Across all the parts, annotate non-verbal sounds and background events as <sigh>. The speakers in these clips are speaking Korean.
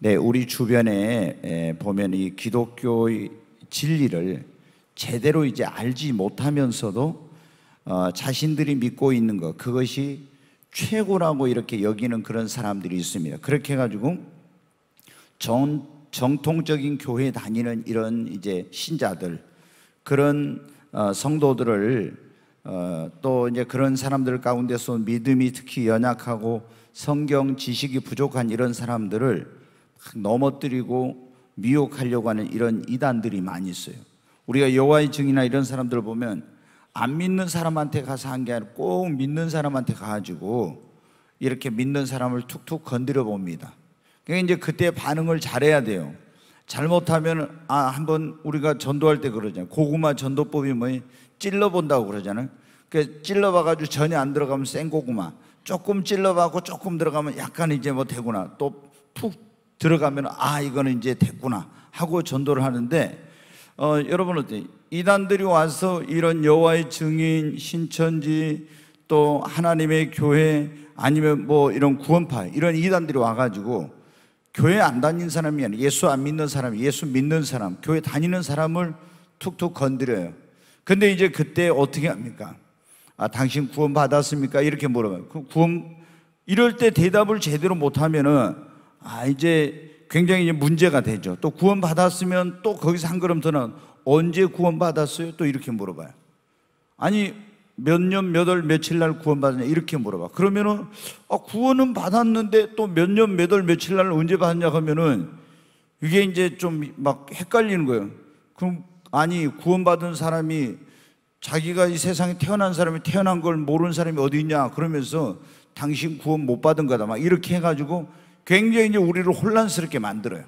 네, 우리 주변에 보면 이 기독교의 진리를 제대로 이제 알지 못하면서도 어, 자신들이 믿고 있는 것 그것이 최고라고 이렇게 여기는 그런 사람들이 있습니다. 그렇게 해가지고 정, 정통적인 교회 다니는 이런 이제 신자들 그런 어, 성도들을 어, 또 이제 그런 사람들 가운데서 믿음이 특히 연약하고 성경 지식이 부족한 이런 사람들을 넘어뜨리고 미혹하려고 하는 이런 이단들이 많이 있어요. 우리가 여호와의 증이나 이런 사람들 을 보면 안 믿는 사람한테 가서 한 게 아니라 꼭 믿는 사람한테 가가지고 이렇게 믿는 사람을 툭툭 건드려 봅니다. 그러니까 이제 그때 반응을 잘해야 돼요. 잘못하면 아 한번 우리가 전도할 때 그러잖아요. 고구마 전도법이 뭐예 찔러 본다고 그러잖아요. 그 찔러 봐가지고 전혀 안 들어가면 생 고구마. 조금 찔러 봐고 조금 들어가면 약간 이제 뭐 되구나. 또푹 들어가면 아 이거는 이제 됐구나 하고 전도를 하는데 어, 여러분 어때 이단들이 와서 이런 여호와의 증인 신천지 또 하나님의 교회 아니면 뭐 이런 구원파 이런 이단들이 와가지고 교회 안 다닌 사람이 아니라 예수 안 믿는 사람, 예수 믿는 사람, 교회 다니는 사람을 툭툭 건드려요. 근데 이제 그때 어떻게 합니까? 아, 당신 구원 받았습니까? 이렇게 물어봐요. 그 구원, 이럴 때 대답을 제대로 못하면은 아, 이제 굉장히 이제 문제가 되죠. 또 구원받았으면 또 거기서 한 걸음 더는 언제 구원받았어요? 또 이렇게 물어봐요. 아니, 몇 년, 몇 월, 며칠 날 구원받았냐? 이렇게 물어봐. 그러면은, 아, 구원은 받았는데 또 몇 년, 몇 월, 며칠 날 언제 받았냐 하면은 이게 이제 좀 막 헷갈리는 거예요. 그럼, 아니, 구원받은 사람이 자기가 이 세상에 태어난 사람이 태어난 걸 모르는 사람이 어디 있냐? 그러면서 당신 구원 못 받은 거다. 막 이렇게 해가지고 굉장히 이제 우리를 혼란스럽게 만들어요.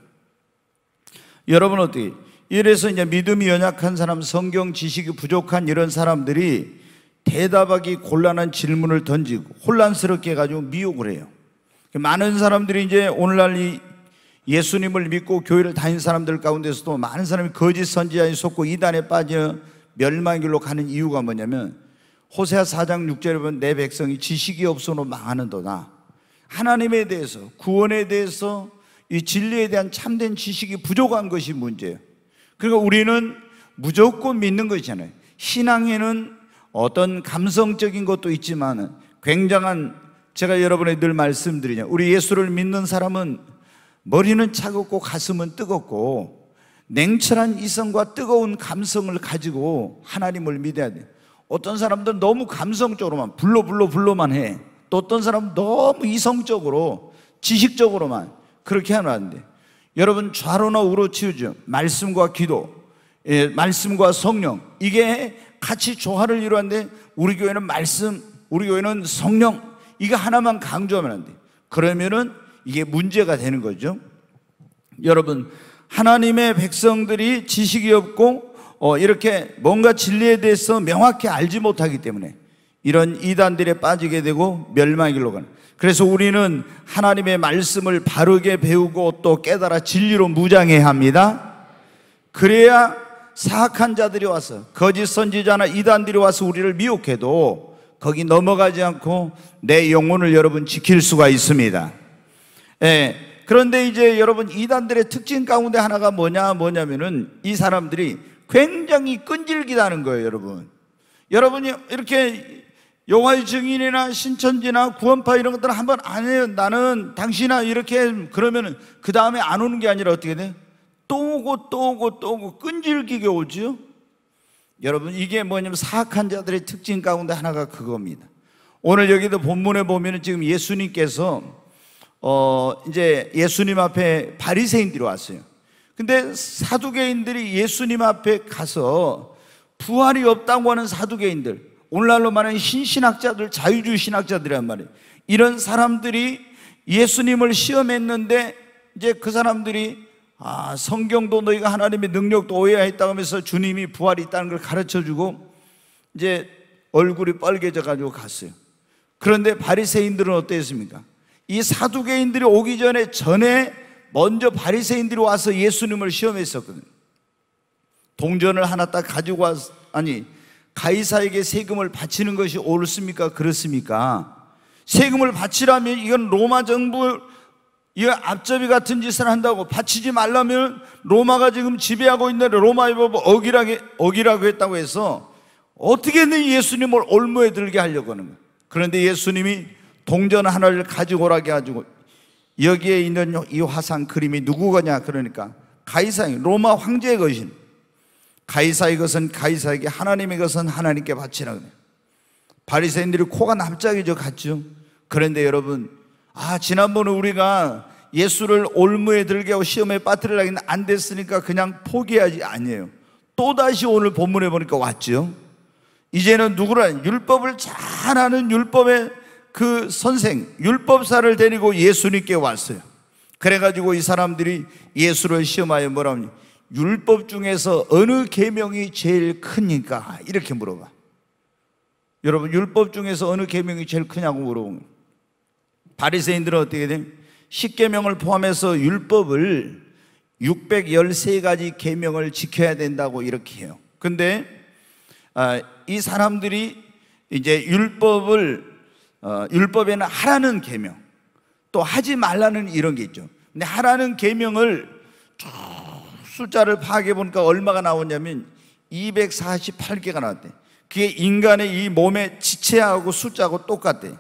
여러분 어떻게 이래서 이제 믿음이 연약한 사람, 성경 지식이 부족한 이런 사람들이 대답하기 곤란한 질문을 던지고 혼란스럽게 가지고 미혹을 해요. 많은 사람들이 이제 오늘날 이 예수님을 믿고 교회를 다닌 사람들 가운데서도 많은 사람이 거짓 선지자에 속고 이단에 빠져 멸망 길로 가는 이유가 뭐냐면 호세아 4장 6절에 보면 내 백성이 지식이 없어서 망하는도다. 하나님에 대해서 구원에 대해서 이 진리에 대한 참된 지식이 부족한 것이 문제예요. 그러니까 우리는 무조건 믿는 것이잖아요. 신앙에는 어떤 감성적인 것도 있지만 굉장한 제가 여러분에 늘 말씀드리냐. 우리 예수를 믿는 사람은 머리는 차갑고 가슴은 뜨겁고 냉철한 이성과 뜨거운 감성을 가지고 하나님을 믿어야 돼. 어떤 사람들은 너무 감성적으로만 불러 불러 불러만 해. 또 어떤 사람은 너무 이성적으로 지식적으로만 그렇게 해 하는데 여러분 좌로나 우로 치우죠. 말씀과 기도, 예, 말씀과 성령 이게 같이 조화를 이루는데 우리 교회는 말씀, 우리 교회는 성령 이거 하나만 강조하면 안 돼. 그러면은 이게 문제가 되는 거죠. 여러분 하나님의 백성들이 지식이 없고 어, 이렇게 뭔가 진리에 대해서 명확히 알지 못하기 때문에 이런 이단들에 빠지게 되고 멸망의 길로 가는. 그래서 우리는 하나님의 말씀을 바르게 배우고 또 깨달아 진리로 무장해야 합니다. 그래야 사악한 자들이 와서 거짓 선지자나 이단들이 와서 우리를 미혹해도 거기 넘어가지 않고 내 영혼을 여러분 지킬 수가 있습니다. 예. 그런데 이제 여러분 이단들의 특징 가운데 하나가 뭐냐 뭐냐면은 이 사람들이 굉장히 끈질기다는 거예요, 여러분. 여러분이 이렇게 영화의 증인이나 신천지나 구원파 이런 것들은 한번 안 해요. 나는 당신아 이렇게 그러면 은그 다음에 안 오는 게 아니라 어떻게 돼? 또 오고 또 오고 또 오고 끈질기게 오죠 여러분 이게 뭐냐면 사악한 자들의 특징 가운데 하나가 그겁니다. 오늘 여기도 본문에 보면은 지금 예수님께서 어 이제 예수님 앞에 바리새인들이 왔어요. 근데 사두개인들이 예수님 앞에 가서 부활이 없다고 하는 사두개인들 오늘날로 말하는 신신학자들, 자유주의 신학자들이란 말이에요. 이런 사람들이 예수님을 시험했는데 이제 그 사람들이 아, 성경도 너희가 하나님의 능력도 오해했다고 하면서 주님이 부활이 있다는 걸 가르쳐 주고 이제 얼굴이 빨개져 가지고 갔어요. 그런데 바리새인들은 어땠습니까? 이 사두개인들이 오기 전에 전에 먼저 바리새인들이 와서 예수님을 시험했었거든요. 동전을 하나 딱 가지고 와 아니 가이사에게 세금을 바치는 것이 옳습니까? 그렇습니까? 세금을 바치라면 이건 로마 정부 이 앞잡이 같은 짓을 한다고 바치지 말라면 로마가 지금 지배하고 있는 로마의 법을 억기라게억기라고 했다고 해서 어떻게든 예수님을 올무에 들게 하려고 하는 거예 그런데 예수님이 동전 하나를 가지고 오라게 가지고 여기에 있는 이 화상 그림이 누구 거냐 그러니까 가이사인 로마 황제의 것인 가이사의 것은 가이사에게 하나님의 것은 하나님께 바치라 바리새인들이 코가 납작이죠 갔죠 그런데 여러분 아 지난번에 우리가 예수를 올무에 들게 하고 시험에 빠뜨리려고 안 됐으니까 그냥 포기하지 아니에요. 또다시 오늘 본문에 보니까 왔죠. 이제는 누구라 율법을 잘 아는 율법의 그 선생 율법사를 데리고 예수님께 왔어요. 그래가지고 이 사람들이 예수를 시험하여 뭐라 합니까? 율법 중에서 어느 계명이 제일 크니까 이렇게 물어봐. 여러분 율법 중에서 어느 계명이 제일 크냐고 물어보면 바리새인들은 어떻게 돼? 1계명을 포함해서 율법을 613가지 계명을 지켜야 된다고 이렇게 해요. 근데 아, 이 사람들이 이제 율법을 어, 율법에는 하라는 계명 또 하지 말라는 이런 게 있죠. 근데 하라는 계명을 쭉 숫자를 파악해 보니까 얼마가 나오냐면 248개가 나왔대. 그게 인간의 이 몸의 지체하고 숫자하고 똑같대.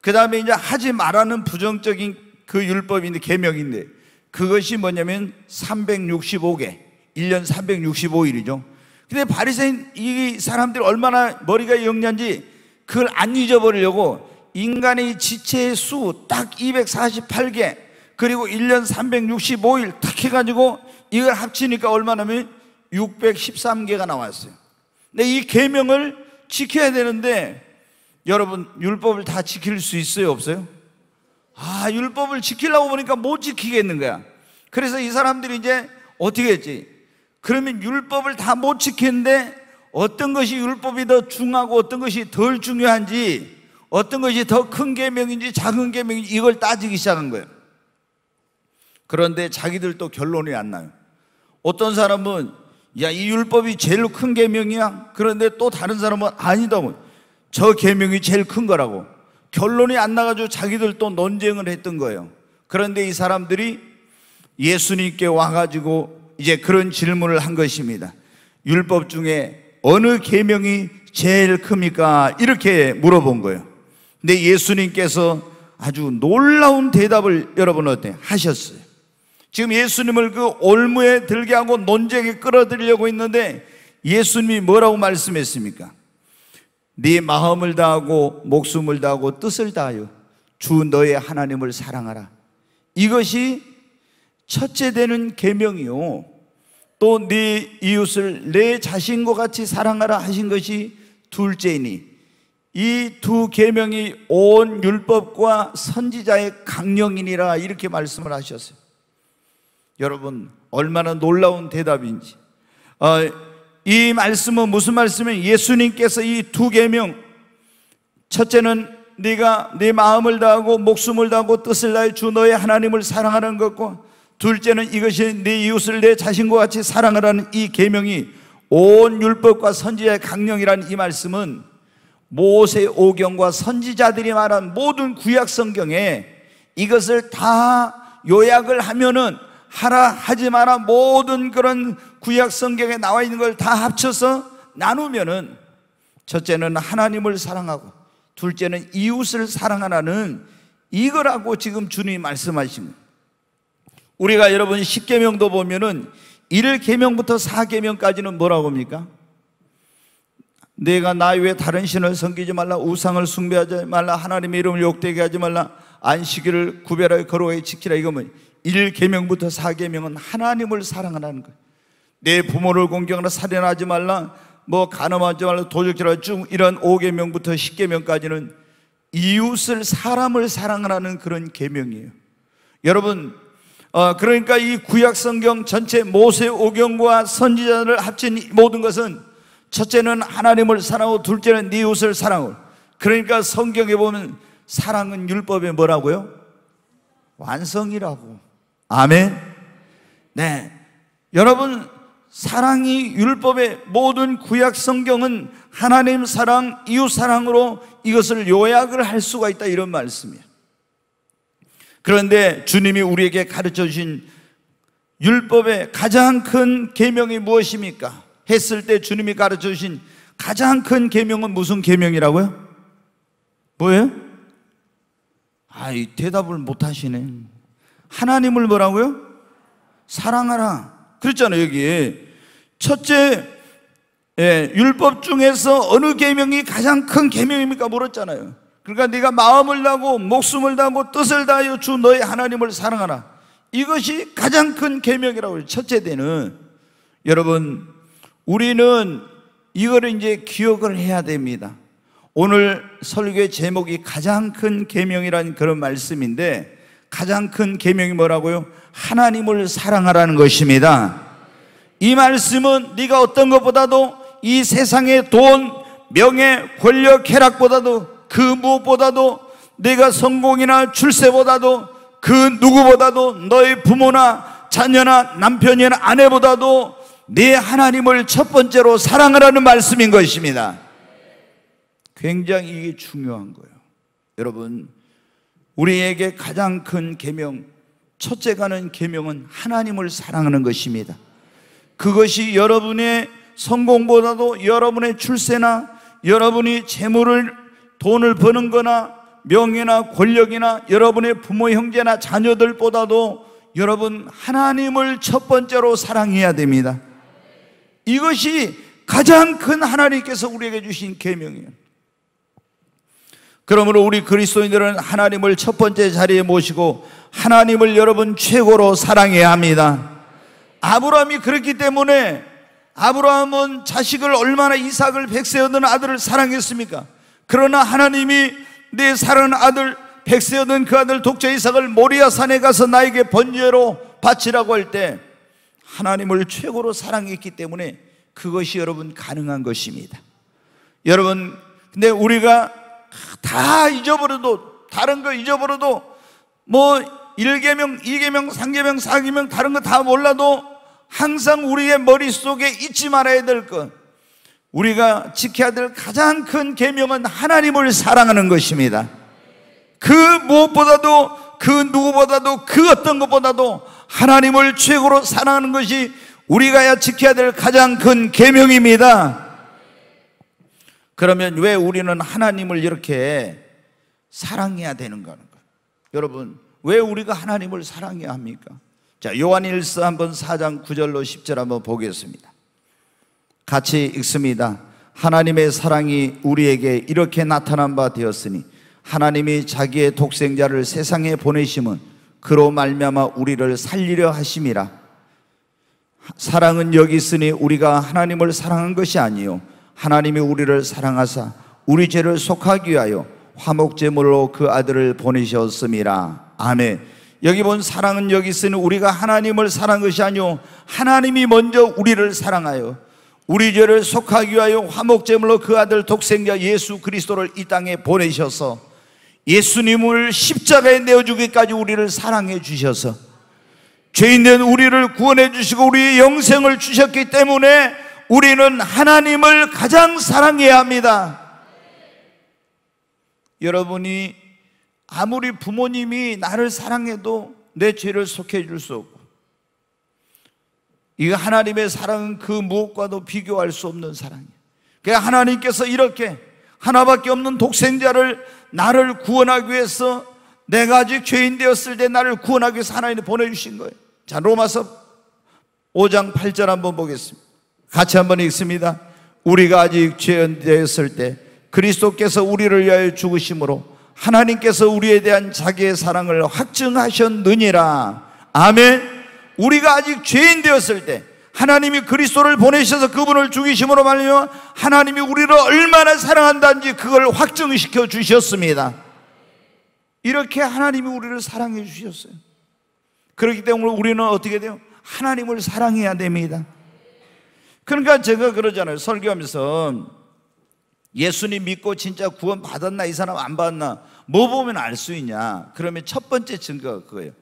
그 다음에 이제 하지 말라는 부정적인 그 율법인데, 개명인데, 그것이 뭐냐면 365개. 1년 365일이죠. 근데 바리새인 이 사람들이 얼마나 머리가 영리한지 그걸 안 잊어버리려고 인간의 지체의 수 딱 248개 그리고 1년 365일 탁 해가지고 이걸 합치니까 얼마나면 613개가 나왔어요. 근데 이 계명을 지켜야 되는데 여러분 율법을 다 지킬 수 있어요, 없어요? 아, 율법을 지키려고 보니까 못 지키겠는 거야. 그래서 이 사람들이 이제 어떻게 했지? 그러면 율법을 다 못 지키는데 어떤 것이 율법이 더 중하고 어떤 것이 덜 중요한지 어떤 것이 더 큰 계명인지 작은 계명인지 이걸 따지기 시작한 거예요. 그런데 자기들도 결론이 안 나요. 어떤 사람은 야, 이 율법이 제일 큰 계명이야. 그런데 또 다른 사람은 아니다. 저 계명이 제일 큰 거라고. 결론이 안 나가지고 자기들 또 논쟁을 했던 거예요. 그런데 이 사람들이 예수님께 와가지고 이제 그런 질문을 한 것입니다. 율법 중에 어느 계명이 제일 큽니까? 이렇게 물어본 거예요. 근데 예수님께서 아주 놀라운 대답을 여러분 한테 하셨어요. 지금 예수님을 그 올무에 들게 하고 논쟁에 끌어들이려고 했는데 예수님이 뭐라고 말씀했습니까? 네 마음을 다하고 목숨을 다하고 뜻을 다하여 주 너의 하나님을 사랑하라. 이것이 첫째 되는 계명이요. 또네 이웃을 내 자신과 같이 사랑하라 하신 것이 둘째이니 이 두 계명이 온 율법과 선지자의 강령이니라 이렇게 말씀을 하셨어요. 여러분 얼마나 놀라운 대답인지 어, 이 말씀은 무슨 말씀이에요? 예수님께서 이두 계명 첫째는 네가 네 마음을 다하고 목숨을 다하고 뜻을 다해 주 너의 하나님을 사랑하는 것과 둘째는 이것이 네 이웃을 내 자신과 같이 사랑하라는 이 계명이 온 율법과 선지자의 강령이라는 이 말씀은 모세 오경과 선지자들이 말한 모든 구약 성경에 이것을 다 요약을 하면은 하라 하지 마라 모든 그런 구약 성경에 나와 있는 걸 다 합쳐서 나누면은 첫째는 하나님을 사랑하고 둘째는 이웃을 사랑하라는 이거라고 지금 주님 말씀하신 거예 우리가 여러분 1 0개명도 보면은 1개명부터4개명까지는 뭐라고 합니까? 내가 나 외에 다른 신을 섬기지 말라 우상을 숭배하지 말라 하나님의 이름을 욕되게 하지 말라 안식일을 구별하여 거룩하여 지키라 이거 뭐예 1계명부터 4계명은 하나님을 사랑하라는 거예요. 내 부모를 공경하라 살인하지 말라 뭐 간음하지 말라 도적질하라 쭉 이런 5계명부터 10계명까지는 이웃을 사람을 사랑하라는 그런 계명이에요. 여러분 어, 그러니까 이 구약 성경 전체 모세 오경과 선지자를 합친 모든 것은 첫째는 하나님을 사랑하고 둘째는 네 이웃을 사랑하고 그러니까 성경에 보면 사랑은 율법에 뭐라고요? 완성이라고 아멘. 네. 여러분, 사랑이 율법의 모든 구약 성경은 하나님 사랑, 이웃 사랑으로 이것을 요약을 할 수가 있다 이런 말씀이에요. 그런데 주님이 우리에게 가르쳐 주신 율법의 가장 큰 계명이 무엇입니까? 했을 때 주님이 가르쳐 주신 가장 큰 계명은 무슨 계명이라고요? 뭐예요? 아, 대답을 못 하시네. 하나님을 뭐라고요? 사랑하라. 그랬잖아요, 여기. 첫째, 예, 율법 중에서 어느 계명이 가장 큰 계명입니까? 물었잖아요. 그러니까 네가 마음을 다고 목숨을 다고 뜻을 다하여 주 너의 하나님을 사랑하라. 이것이 가장 큰 계명이라고 해요. 첫째 때는 여러분 우리는 이거를 이제 기억을 해야 됩니다. 오늘 설교의 제목이 가장 큰 계명이라는 그런 말씀인데 가장 큰 계명이 뭐라고요? 하나님을 사랑하라는 것입니다. 이 말씀은 네가 어떤 것보다도 이 세상의 돈, 명예, 권력, 쾌락보다도 그 무엇보다도 네가 성공이나 출세보다도 그 누구보다도 너의 부모나 자녀나 남편이나 아내보다도 네 하나님을 첫 번째로 사랑하라는 말씀인 것입니다. 굉장히 이게 중요한 거예요. 여러분 우리에게 가장 큰 계명 첫째가는 계명은 하나님을 사랑하는 것입니다. 그것이 여러분의 성공보다도 여러분의 출세나 여러분이 재물을 돈을 버는 거나 명예나 권력이나 여러분의 부모 형제나 자녀들보다도 여러분 하나님을 첫 번째로 사랑해야 됩니다. 이것이 가장 큰 하나님께서 우리에게 주신 계명이에요. 그러므로 우리 그리스도인들은 하나님을 첫 번째 자리에 모시고 하나님을 여러분 최고로 사랑해야 합니다. 아브라함이 그랬기 때문에 아브라함은 자식을 얼마나 이삭을 백세 얻은 아들을 사랑했습니까? 그러나 하나님이 내사랑 아들 백세 얻은 그 아들 독자 이삭을 모리아 산에 가서 나에게 번제로 바치라고 할 때 하나님을 최고로 사랑했기 때문에 그것이 여러분 가능한 것입니다. 여러분 근데 우리가 다 잊어버려도 다른 거 잊어버려도 뭐 1계명, 2계명, 3계명, 4계명 다른 거 다 몰라도 항상 우리의 머릿속에 잊지 말아야 될 것. 우리가 지켜야 될 가장 큰 계명은 하나님을 사랑하는 것입니다. 그 무엇보다도 그 누구보다도 그 어떤 것보다도 하나님을 최고로 사랑하는 것이 우리가 지켜야 될 가장 큰 계명입니다. 그러면 왜 우리는 하나님을 이렇게 사랑해야 되는가 여러분, 왜 우리가 하나님을 사랑해야 합니까? 자, 요한일서 한번 4장 9절로 10절 한번 보겠습니다. 같이 읽습니다. 하나님의 사랑이 우리에게 이렇게 나타난 바 되었으니 하나님이 자기의 독생자를 세상에 보내심은 그로 말미암아 우리를 살리려 하심이라. 사랑은 여기 있으니 우리가 하나님을 사랑한 것이 아니요 하나님이 우리를 사랑하사 우리 죄를 속하기 위하여 화목제물로 그 아들을 보내셨습니다. 아멘. 여기 본 사랑은 여기 쓰는 우리가 하나님을 사랑한 것이 아니오 하나님이 먼저 우리를 사랑하여 우리 죄를 속하기 위하여 화목제물로 그 아들 독생자 예수 그리스도를 이 땅에 보내셔서 예수님을 십자가에 내어주기까지 우리를 사랑해 주셔서 죄인 된 우리를 구원해 주시고 우리의 영생을 주셨기 때문에 우리는 하나님을 가장 사랑해야 합니다. 여러분이 아무리 부모님이 나를 사랑해도 내 죄를 속해 줄 수 없고 이 하나님의 사랑은 그 무엇과도 비교할 수 없는 사랑이에요. 그 하나님께서 이렇게 하나밖에 없는 독생자를 나를 구원하기 위해서 내가 아직 죄인 되었을 때 나를 구원하기 위해서 하나님이 보내주신 거예요. 자, 로마서 5장 8절 한번 보겠습니다. 같이 한 번 읽습니다. 우리가 아직 죄연되었을 때 그리스도께서 우리를 위하여 죽으심으로 하나님께서 우리에 대한 자기의 사랑을 확증하셨느니라. 아멘. 우리가 아직 죄인 되었을 때 하나님이 그리스도를 보내셔서 그분을 죽이심으로 말미암 하나님이 우리를 얼마나 사랑한다는지 그걸 확증시켜 주셨습니다. 이렇게 하나님이 우리를 사랑해 주셨어요. 그렇기 때문에 우리는 어떻게 돼요? 하나님을 사랑해야 됩니다. 그러니까 제가 그러잖아요. 설교하면서 예수님 믿고 진짜 구원 받았나 이 사람 안 받았나 뭐 보면 알 수 있냐. 그러면 첫 번째 증거가 그거예요.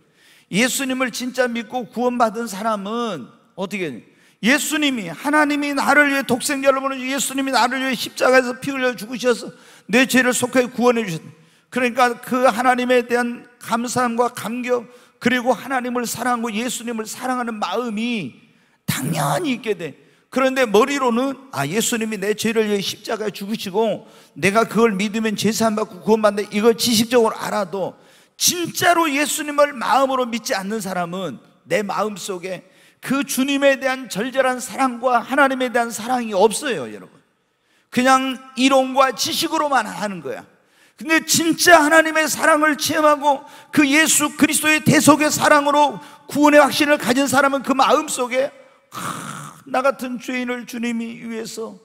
예수님을 진짜 믿고 구원받은 사람은 어떻게 해야 예수님이 하나님이 나를 위해 독생자를 보내 예수님이 나를 위해 십자가에서 피 흘려 죽으셔서 내 죄를 속하게 구원해 주셨다. 그러니까 그 하나님에 대한 감사함과 감격 그리고 하나님을 사랑하고 예수님을 사랑하는 마음이 당연히 있게 돼. 그런데 머리로는 아 예수님이 내 죄를 위해 십자가에 죽으시고 내가 그걸 믿으면 제사안 받고 구원받는 이걸 지식적으로 알아도 진짜로 예수님을 마음으로 믿지 않는 사람은 내 마음 속에 그 주님에 대한 절절한 사랑과 하나님에 대한 사랑이 없어요, 여러분. 그냥 이론과 지식으로만 하는 거야. 근데 진짜 하나님의 사랑을 체험하고 그 예수 그리스도의 대속의 사랑으로 구원의 확신을 가진 사람은 그 마음 속에 하... 나 같은 죄인을 주님이 위해서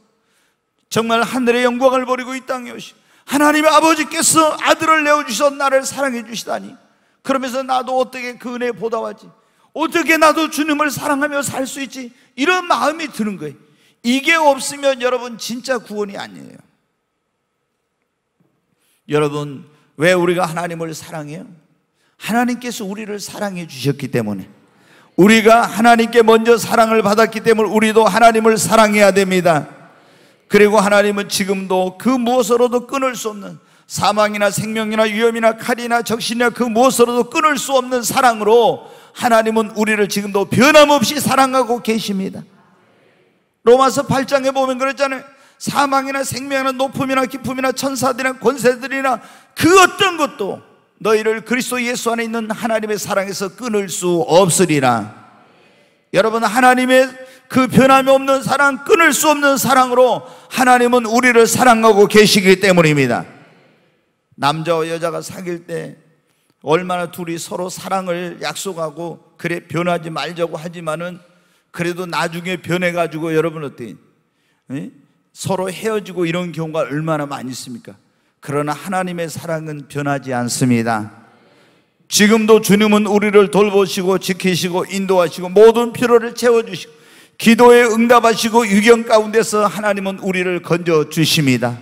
정말 하늘의 영광을 버리고 이 땅에 오신 하나님 아버지께서 아들을 내어주셔 나를 사랑해 주시다니 그러면서 나도 어떻게 그 은혜에 보답하지 어떻게 나도 주님을 사랑하며 살 수 있지 이런 마음이 드는 거예요 이게 없으면 여러분 진짜 구원이 아니에요 여러분 왜 우리가 하나님을 사랑해요? 하나님께서 우리를 사랑해 주셨기 때문에 우리가 하나님께 먼저 사랑을 받았기 때문에 우리도 하나님을 사랑해야 됩니다. 그리고 하나님은 지금도 그 무엇으로도 끊을 수 없는 사망이나 생명이나 위험이나 칼이나 적신이나 그 무엇으로도 끊을 수 없는 사랑으로 하나님은 우리를 지금도 변함없이 사랑하고 계십니다. 로마서 8장에 보면 그랬잖아요. 사망이나 생명이나 높음이나 기쁨이나 천사들이나 권세들이나 그 어떤 것도 너희를 그리스도 예수 안에 있는 하나님의 사랑에서 끊을 수 없으리라. 여러분 하나님의 그 변함이 없는 사랑, 끊을 수 없는 사랑으로 하나님은 우리를 사랑하고 계시기 때문입니다. 남자와 여자가 사귈 때 얼마나 둘이 서로 사랑을 약속하고 그래 변하지 말자고 하지만은 그래도 나중에 변해가지고 여러분 어때? 서로 헤어지고 이런 경우가 얼마나 많이 있습니까? 그러나 하나님의 사랑은 변하지 않습니다. 지금도 주님은 우리를 돌보시고 지키시고 인도하시고 모든 필요를 채워주시고 기도에 응답하시고 유경 가운데서 하나님은 우리를 건져 주십니다.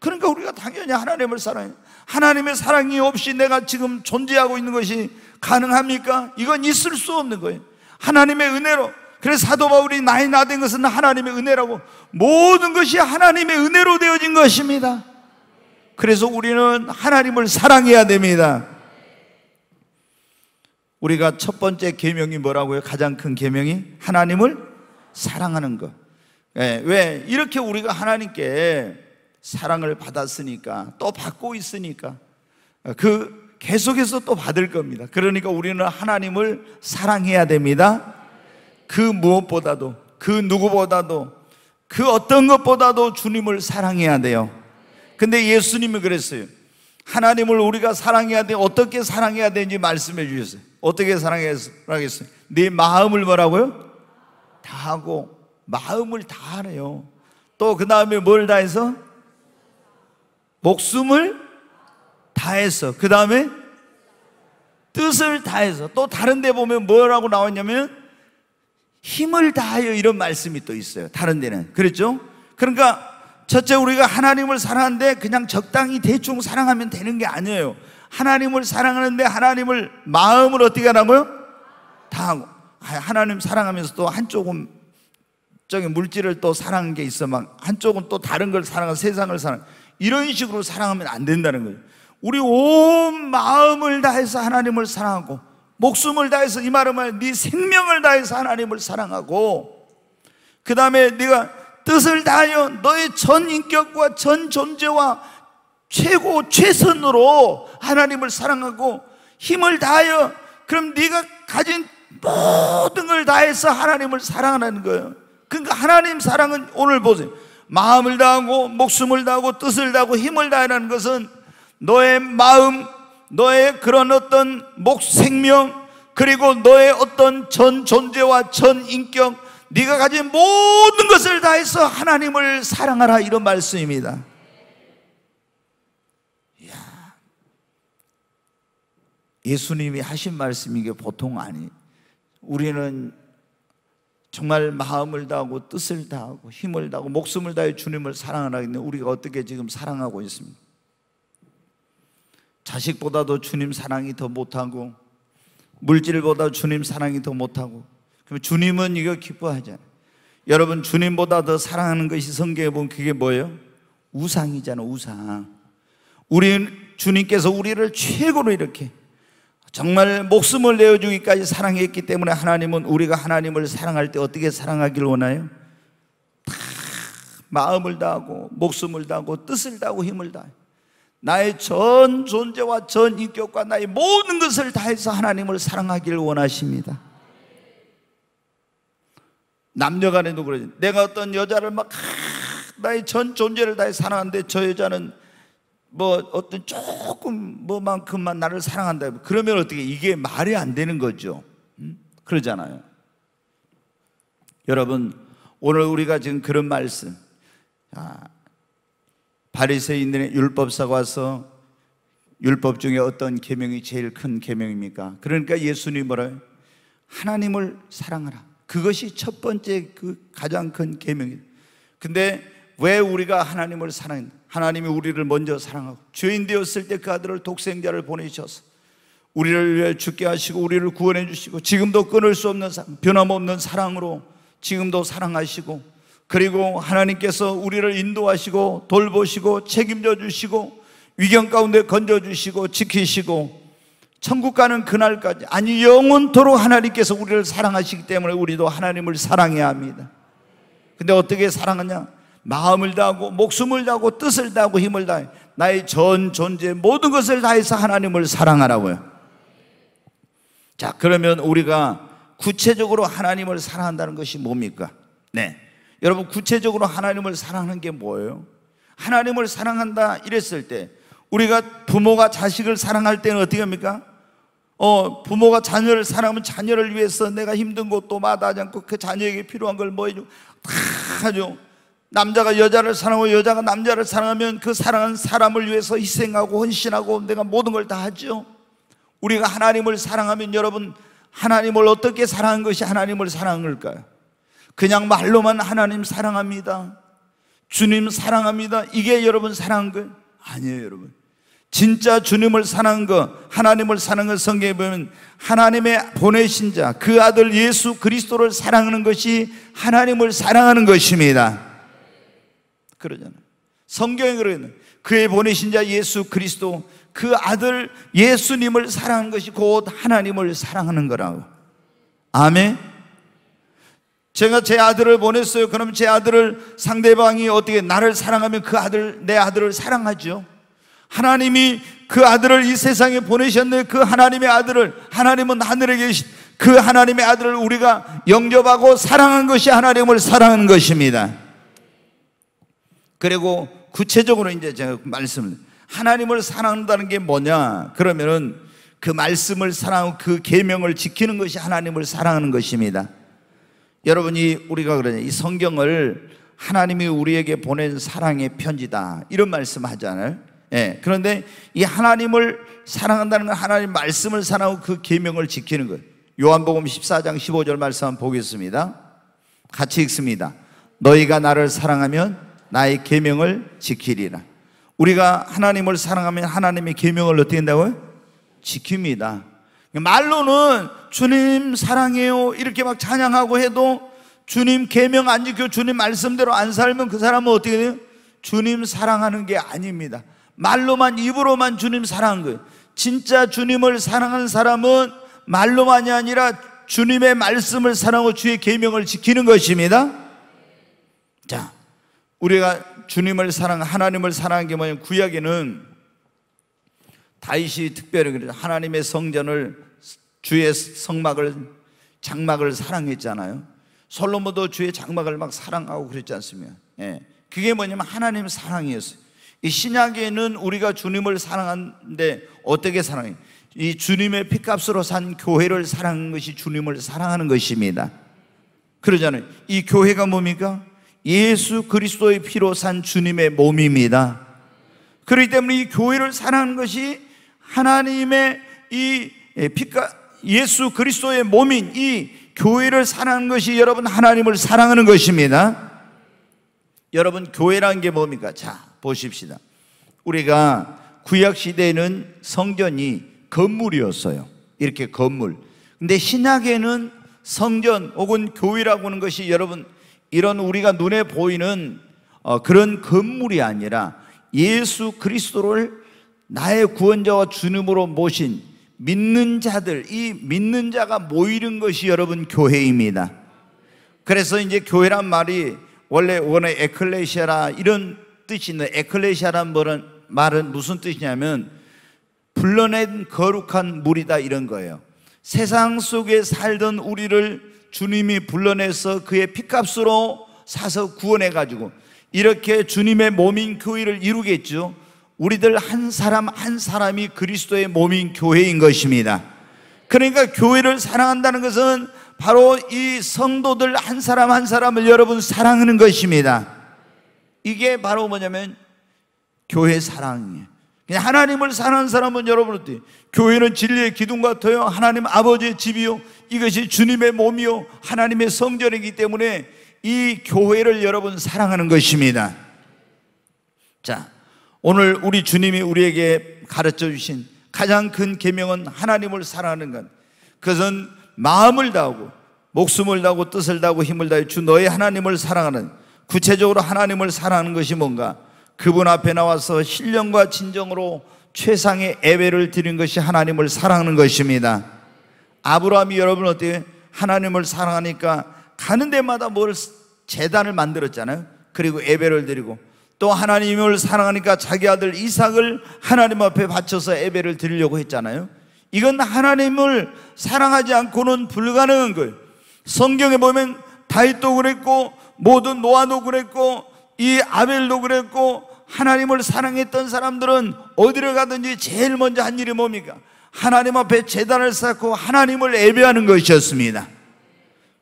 그러니까 우리가 당연히 하나님을 사랑해. 하나님의 사랑이 없이 내가 지금 존재하고 있는 것이 가능합니까? 이건 있을 수 없는 거예요. 하나님의 은혜로. 그래서 사도 바울이 나이 나 된 것은 하나님의 은혜라고 모든 것이 하나님의 은혜로 되어진 것입니다. 그래서 우리는 하나님을 사랑해야 됩니다. 우리가 첫 번째 계명이 뭐라고요? 가장 큰 계명이 하나님을 사랑하는 것. 예, 왜 이렇게 우리가 하나님께 사랑을 받았으니까 또 받고 있으니까 그 계속해서 또 받을 겁니다. 그러니까 우리는 하나님을 사랑해야 됩니다. 그 무엇보다도 그 누구보다도 그 어떤 것보다도 주님을 사랑해야 돼요. 근데 예수님이 그랬어요. 하나님을 우리가 사랑해야 돼. 어떻게 사랑해야 되는지 말씀해 주셨어요. 어떻게 사랑하겠어요? 네 마음을 뭐라고요? 다하고 마음을 다하네요. 또 그 다음에 뭘 다해서? 목숨을 다해서 그 다음에 뜻을 다해서 또 다른 데 보면 뭐라고 나왔냐면 힘을 다하여 이런 말씀이 또 있어요. 다른 데는. 그랬죠? 그러니까 첫째 우리가 하나님을 사랑하는데 그냥 적당히 대충 사랑하면 되는 게 아니에요. 하나님을 사랑하는데 하나님을 마음을 어떻게 하라고요? 다하고 아, 하나님 사랑하면서 또 한쪽은 적인 물질을 또 사랑하는 게 있어 막 한쪽은 또 다른 걸 사랑하고 세상을 사랑 이런 식으로 사랑하면 안 된다는 거예요. 우리 온 마음을 다해서 하나님을 사랑하고 목숨을 다해서 이 말은 말네 생명을 다해서 하나님을 사랑하고 그 다음에 네가 뜻을 다하여 너의 전 인격과 전 존재와 최고 최선으로 하나님을 사랑하고 힘을 다하여 그럼 네가 가진 모든 걸 다해서 하나님을 사랑하는 거예요. 그러니까 하나님 사랑은 오늘 보세요. 마음을 다하고 목숨을 다하고 뜻을 다하고 힘을 다하는 것은 너의 마음, 너의 그런 어떤 목 생명 그리고 너의 어떤 전 존재와 전 인격 네가 가진 모든 것을 다해서 하나님을 사랑하라 이런 말씀입니다. 야, 예수님이 하신 말씀이 게 보통 아니. 우리는 정말 마음을 다하고 뜻을 다하고 힘을 다하고 목숨을 다해 주님을 사랑하라 는데 우리가 어떻게 지금 사랑하고 있습니까? 자식보다도 주님 사랑이 더 못하고 물질보다 주님 사랑이 더 못하고 주님은 이거 기뻐하잖아요. 여러분 주님보다 더 사랑하는 것이 성경에 보면 그게 뭐예요? 우상이잖아 우상. 우리 주님께서 우리를 최고로 이렇게 정말 목숨을 내어주기까지 사랑했기 때문에 하나님은 우리가 하나님을 사랑할 때 어떻게 사랑하길 원하요? 다 마음을 다하고 목숨을 다하고 뜻을 다하고 힘을 다 나의 전 존재와 전 인격과 나의 모든 것을 다해서 하나님을 사랑하기 원하십니다. 남녀간에도 그러지. 내가 어떤 여자를 막 나의 전 존재를 다해 사랑하는데 저 여자는 뭐 어떤 조금 뭐만큼만 나를 사랑한다. 그러면 어떻게 이게 말이 안 되는 거죠. 음? 그러잖아요. 여러분 오늘 우리가 지금 그런 말씀 아, 바리새인들의 율법사가 와서 율법 중에 어떤 계명이 제일 큰 계명입니까? 그러니까 예수님 뭐라 요 하나님을 사랑하라. 그것이 첫 번째 그 가장 큰 계명이에요. 근데 왜 우리가 하나님을 사랑했 하나님이 우리를 먼저 사랑하고 죄인 되었을 때 그 아들을 독생자를 보내셔서 우리를 위해 죽게 하시고 우리를 구원해 주시고 지금도 끊을 수 없는 사랑, 변함없는 사랑으로 지금도 사랑하시고 그리고 하나님께서 우리를 인도하시고 돌보시고 책임져 주시고 위경 가운데 건져 주시고 지키시고 천국 가는 그날까지 아니 영원토록 하나님께서 우리를 사랑하시기 때문에 우리도 하나님을 사랑해야 합니다. 근데 어떻게 사랑하냐? 마음을 다하고 목숨을 다하고 뜻을 다하고 힘을 다해 나의 전 존재 모든 것을 다해서 하나님을 사랑하라고요. 자, 그러면 우리가 구체적으로 하나님을 사랑한다는 것이 뭡니까? 네. 여러분 구체적으로 하나님을 사랑하는 게 뭐예요? 하나님을 사랑한다 이랬을 때 우리가 부모가 자식을 사랑할 때는 어떻게 합니까? 어, 부모가 자녀를 사랑하면 자녀를 위해서 내가 힘든 것도 마다하지 않고 그 자녀에게 필요한 걸 뭐 해줘. 다 하죠. 남자가 여자를 사랑하고 여자가 남자를 사랑하면 그 사랑은 사람을 위해서 희생하고 헌신하고 내가 모든 걸 다 하죠. 우리가 하나님을 사랑하면 여러분 하나님을 어떻게 사랑한 것이 하나님을 사랑한 걸까요? 그냥 말로만 하나님 사랑합니다. 주님 사랑합니다. 이게 여러분 사랑한 거예요? 아니에요, 여러분. 진짜 주님을 사는 것, 하나님을 사는 것 성경에 보면 하나님의 보내신 자, 그 아들 예수 그리스도를 사랑하는 것이 하나님을 사랑하는 것입니다. 그러잖아요. 성경에 그러는 그의 보내신 자 예수 그리스도 그 아들 예수님을 사랑하는 것이 곧 하나님을 사랑하는 거라고. 아멘. 제가 제 아들을 보냈어요. 그럼 제 아들을 상대방이 어떻게 나를 사랑하면 그 아들 내 아들을 사랑하죠. 하나님이 그 아들을 이 세상에 보내셨는데 그 하나님의 아들을 하나님은 하늘에 계신 그 하나님의 아들을 우리가 영접하고 사랑한 것이 하나님을 사랑하는 것입니다. 그리고 구체적으로 이제 제가 말씀을 하나님을 사랑한다는 게 뭐냐? 그러면은 그 말씀을 사랑하고 그 계명을 지키는 것이 하나님을 사랑하는 것입니다. 여러분이 우리가 그러냐? 이 성경을 하나님이 우리에게 보낸 사랑의 편지다. 이런 말씀 하잖아요. 예, 그런데 이 하나님을 사랑한다는 건 하나님 말씀을 사랑하고 그 계명을 지키는 것. 요한복음 14장 15절 말씀 한번 보겠습니다. 같이 읽습니다. 너희가 나를 사랑하면 나의 계명을 지키리라. 우리가 하나님을 사랑하면 하나님의 계명을 어떻게 한다고요? 지킵니다. 말로는 주님 사랑해요 이렇게 막 찬양하고 해도 주님 계명 안 지켜 주님 말씀대로 안 살면 그 사람은 어떻게 돼요? 주님 사랑하는 게 아닙니다. 말로만 입으로만 주님 사랑한 거예요. 진짜 주님을 사랑하 사람은 말로만이 아니라 주님의 말씀을 사랑하고 주의 계명을 지키는 것입니다. 자, 우리가 주님을 사랑 하나님을 사랑한 게 뭐냐면 구약에는 다윗이 특별히 그래서 하나님의 성전을 주의 성막을 장막을 사랑했잖아요. 솔로몬도 주의 장막을 막 사랑하고 그랬지 않습니까? 예. 그게 뭐냐면 하나님 사랑이었어요. 이 신약에는 우리가 주님을 사랑하는데 어떻게 사랑해? 이 주님의 피값으로 산 교회를 사랑하는 것이 주님을 사랑하는 것입니다. 그러잖아요. 이 교회가 뭡니까? 예수 그리스도의 피로 산 주님의 몸입니다. 그렇기 때문에 이 교회를 사랑하는 것이 하나님의 이 피가 예수 그리스도의 몸인 이 교회를 사랑하는 것이 여러분 하나님을 사랑하는 것입니다. 여러분 교회란 게 뭡니까? 자, 보십시다. 우리가 구약 시대에는 성전이 건물이었어요. 이렇게 건물. 근데 신약에는 성전 혹은 교회라고 하는 것이 여러분 이런 우리가 눈에 보이는 어, 그런 건물이 아니라 예수 그리스도를 나의 구원자와 주님으로 모신 믿는 자들, 이 믿는 자가 모이는 것이 여러분 교회입니다. 그래서 이제 교회란 말이 원래 원의 에클레시아라 이런 뜻이 있 에클레시아란 말은 무슨 뜻이냐면 불러낸 거룩한 물이다 이런 거예요. 세상 속에 살던 우리를 주님이 불러내서 그의 피값으로 사서 구원해 가지고 이렇게 주님의 몸인 교회를 이루겠죠. 우리들 한 사람 한 사람이 그리스도의 몸인 교회인 것입니다. 그러니까 교회를 사랑한다는 것은 바로 이 성도들 한 사람 한 사람을 여러분 사랑하는 것입니다. 이게 바로 뭐냐면 교회 사랑이에요. 그냥 하나님을 사랑하는 사람은 여러분 어 교회는 진리의 기둥 같아요. 하나님 아버지의 집이요. 이것이 주님의 몸이요. 하나님의 성전이기 때문에 이 교회를 여러분 사랑하는 것입니다. 자, 오늘 우리 주님이 우리에게 가르쳐 주신 가장 큰 계명은 하나님을 사랑하는 것. 그것은 마음을 다하고 목숨을 다하고 뜻을 다하고 힘을 다해 주 너의 하나님을 사랑하는 구체적으로 하나님을 사랑하는 것이 뭔가 그분 앞에 나와서 신령과 진정으로 최상의 예배를 드린 것이 하나님을 사랑하는 것입니다. 아브라함이 여러분 어떻게 하나님을 사랑하니까 가는 데마다 뭘 재단을 만들었잖아요. 그리고 예배를 드리고 또 하나님을 사랑하니까 자기 아들 이삭을 하나님 앞에 바쳐서 예배를 드리려고 했잖아요. 이건 하나님을 사랑하지 않고는 불가능한 거예요. 성경에 보면 다윗도 그랬고 모든 노아도 그랬고 이 아벨도 그랬고 하나님을 사랑했던 사람들은 어디를 가든지 제일 먼저 한 일이 뭡니까? 하나님 앞에 재단을 쌓고 하나님을 예배하는 것이었습니다.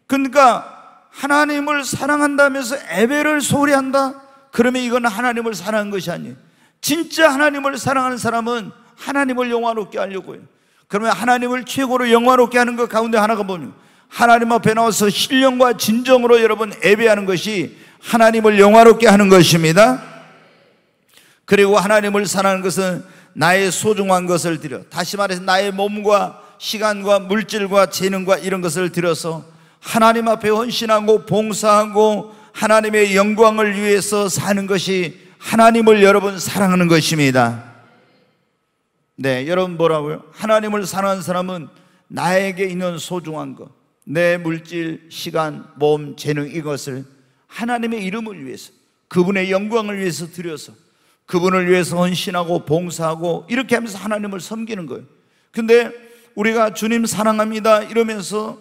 그러니까 하나님을 사랑한다면서 예배를 소홀히 한다? 그러면 이건 하나님을 사랑한 것이 아니에요. 진짜 하나님을 사랑하는 사람은 하나님을 영화롭게 하려고 해요. 그러면 하나님을 최고로 영화롭게 하는 것 가운데 하나가 뭡니까? 하나님 앞에 나와서 신령과 진정으로 여러분 예배하는 것이 하나님을 영화롭게 하는 것입니다. 그리고 하나님을 사랑하는 것은 나의 소중한 것을 드려. 다시 말해서 나의 몸과 시간과 물질과 재능과 이런 것을 들여서 하나님 앞에 헌신하고 봉사하고 하나님의 영광을 위해서 사는 것이 하나님을 여러분 사랑하는 것입니다. 네, 여러분 뭐라고요? 하나님을 사랑하는 사람은 나에게 있는 소중한 것, 내 물질, 시간, 몸, 재능 이것을 하나님의 이름을 위해서 그분의 영광을 위해서 드려서 그분을 위해서 헌신하고 봉사하고 이렇게 하면서 하나님을 섬기는 거예요. 근데 우리가 주님 사랑합니다 이러면서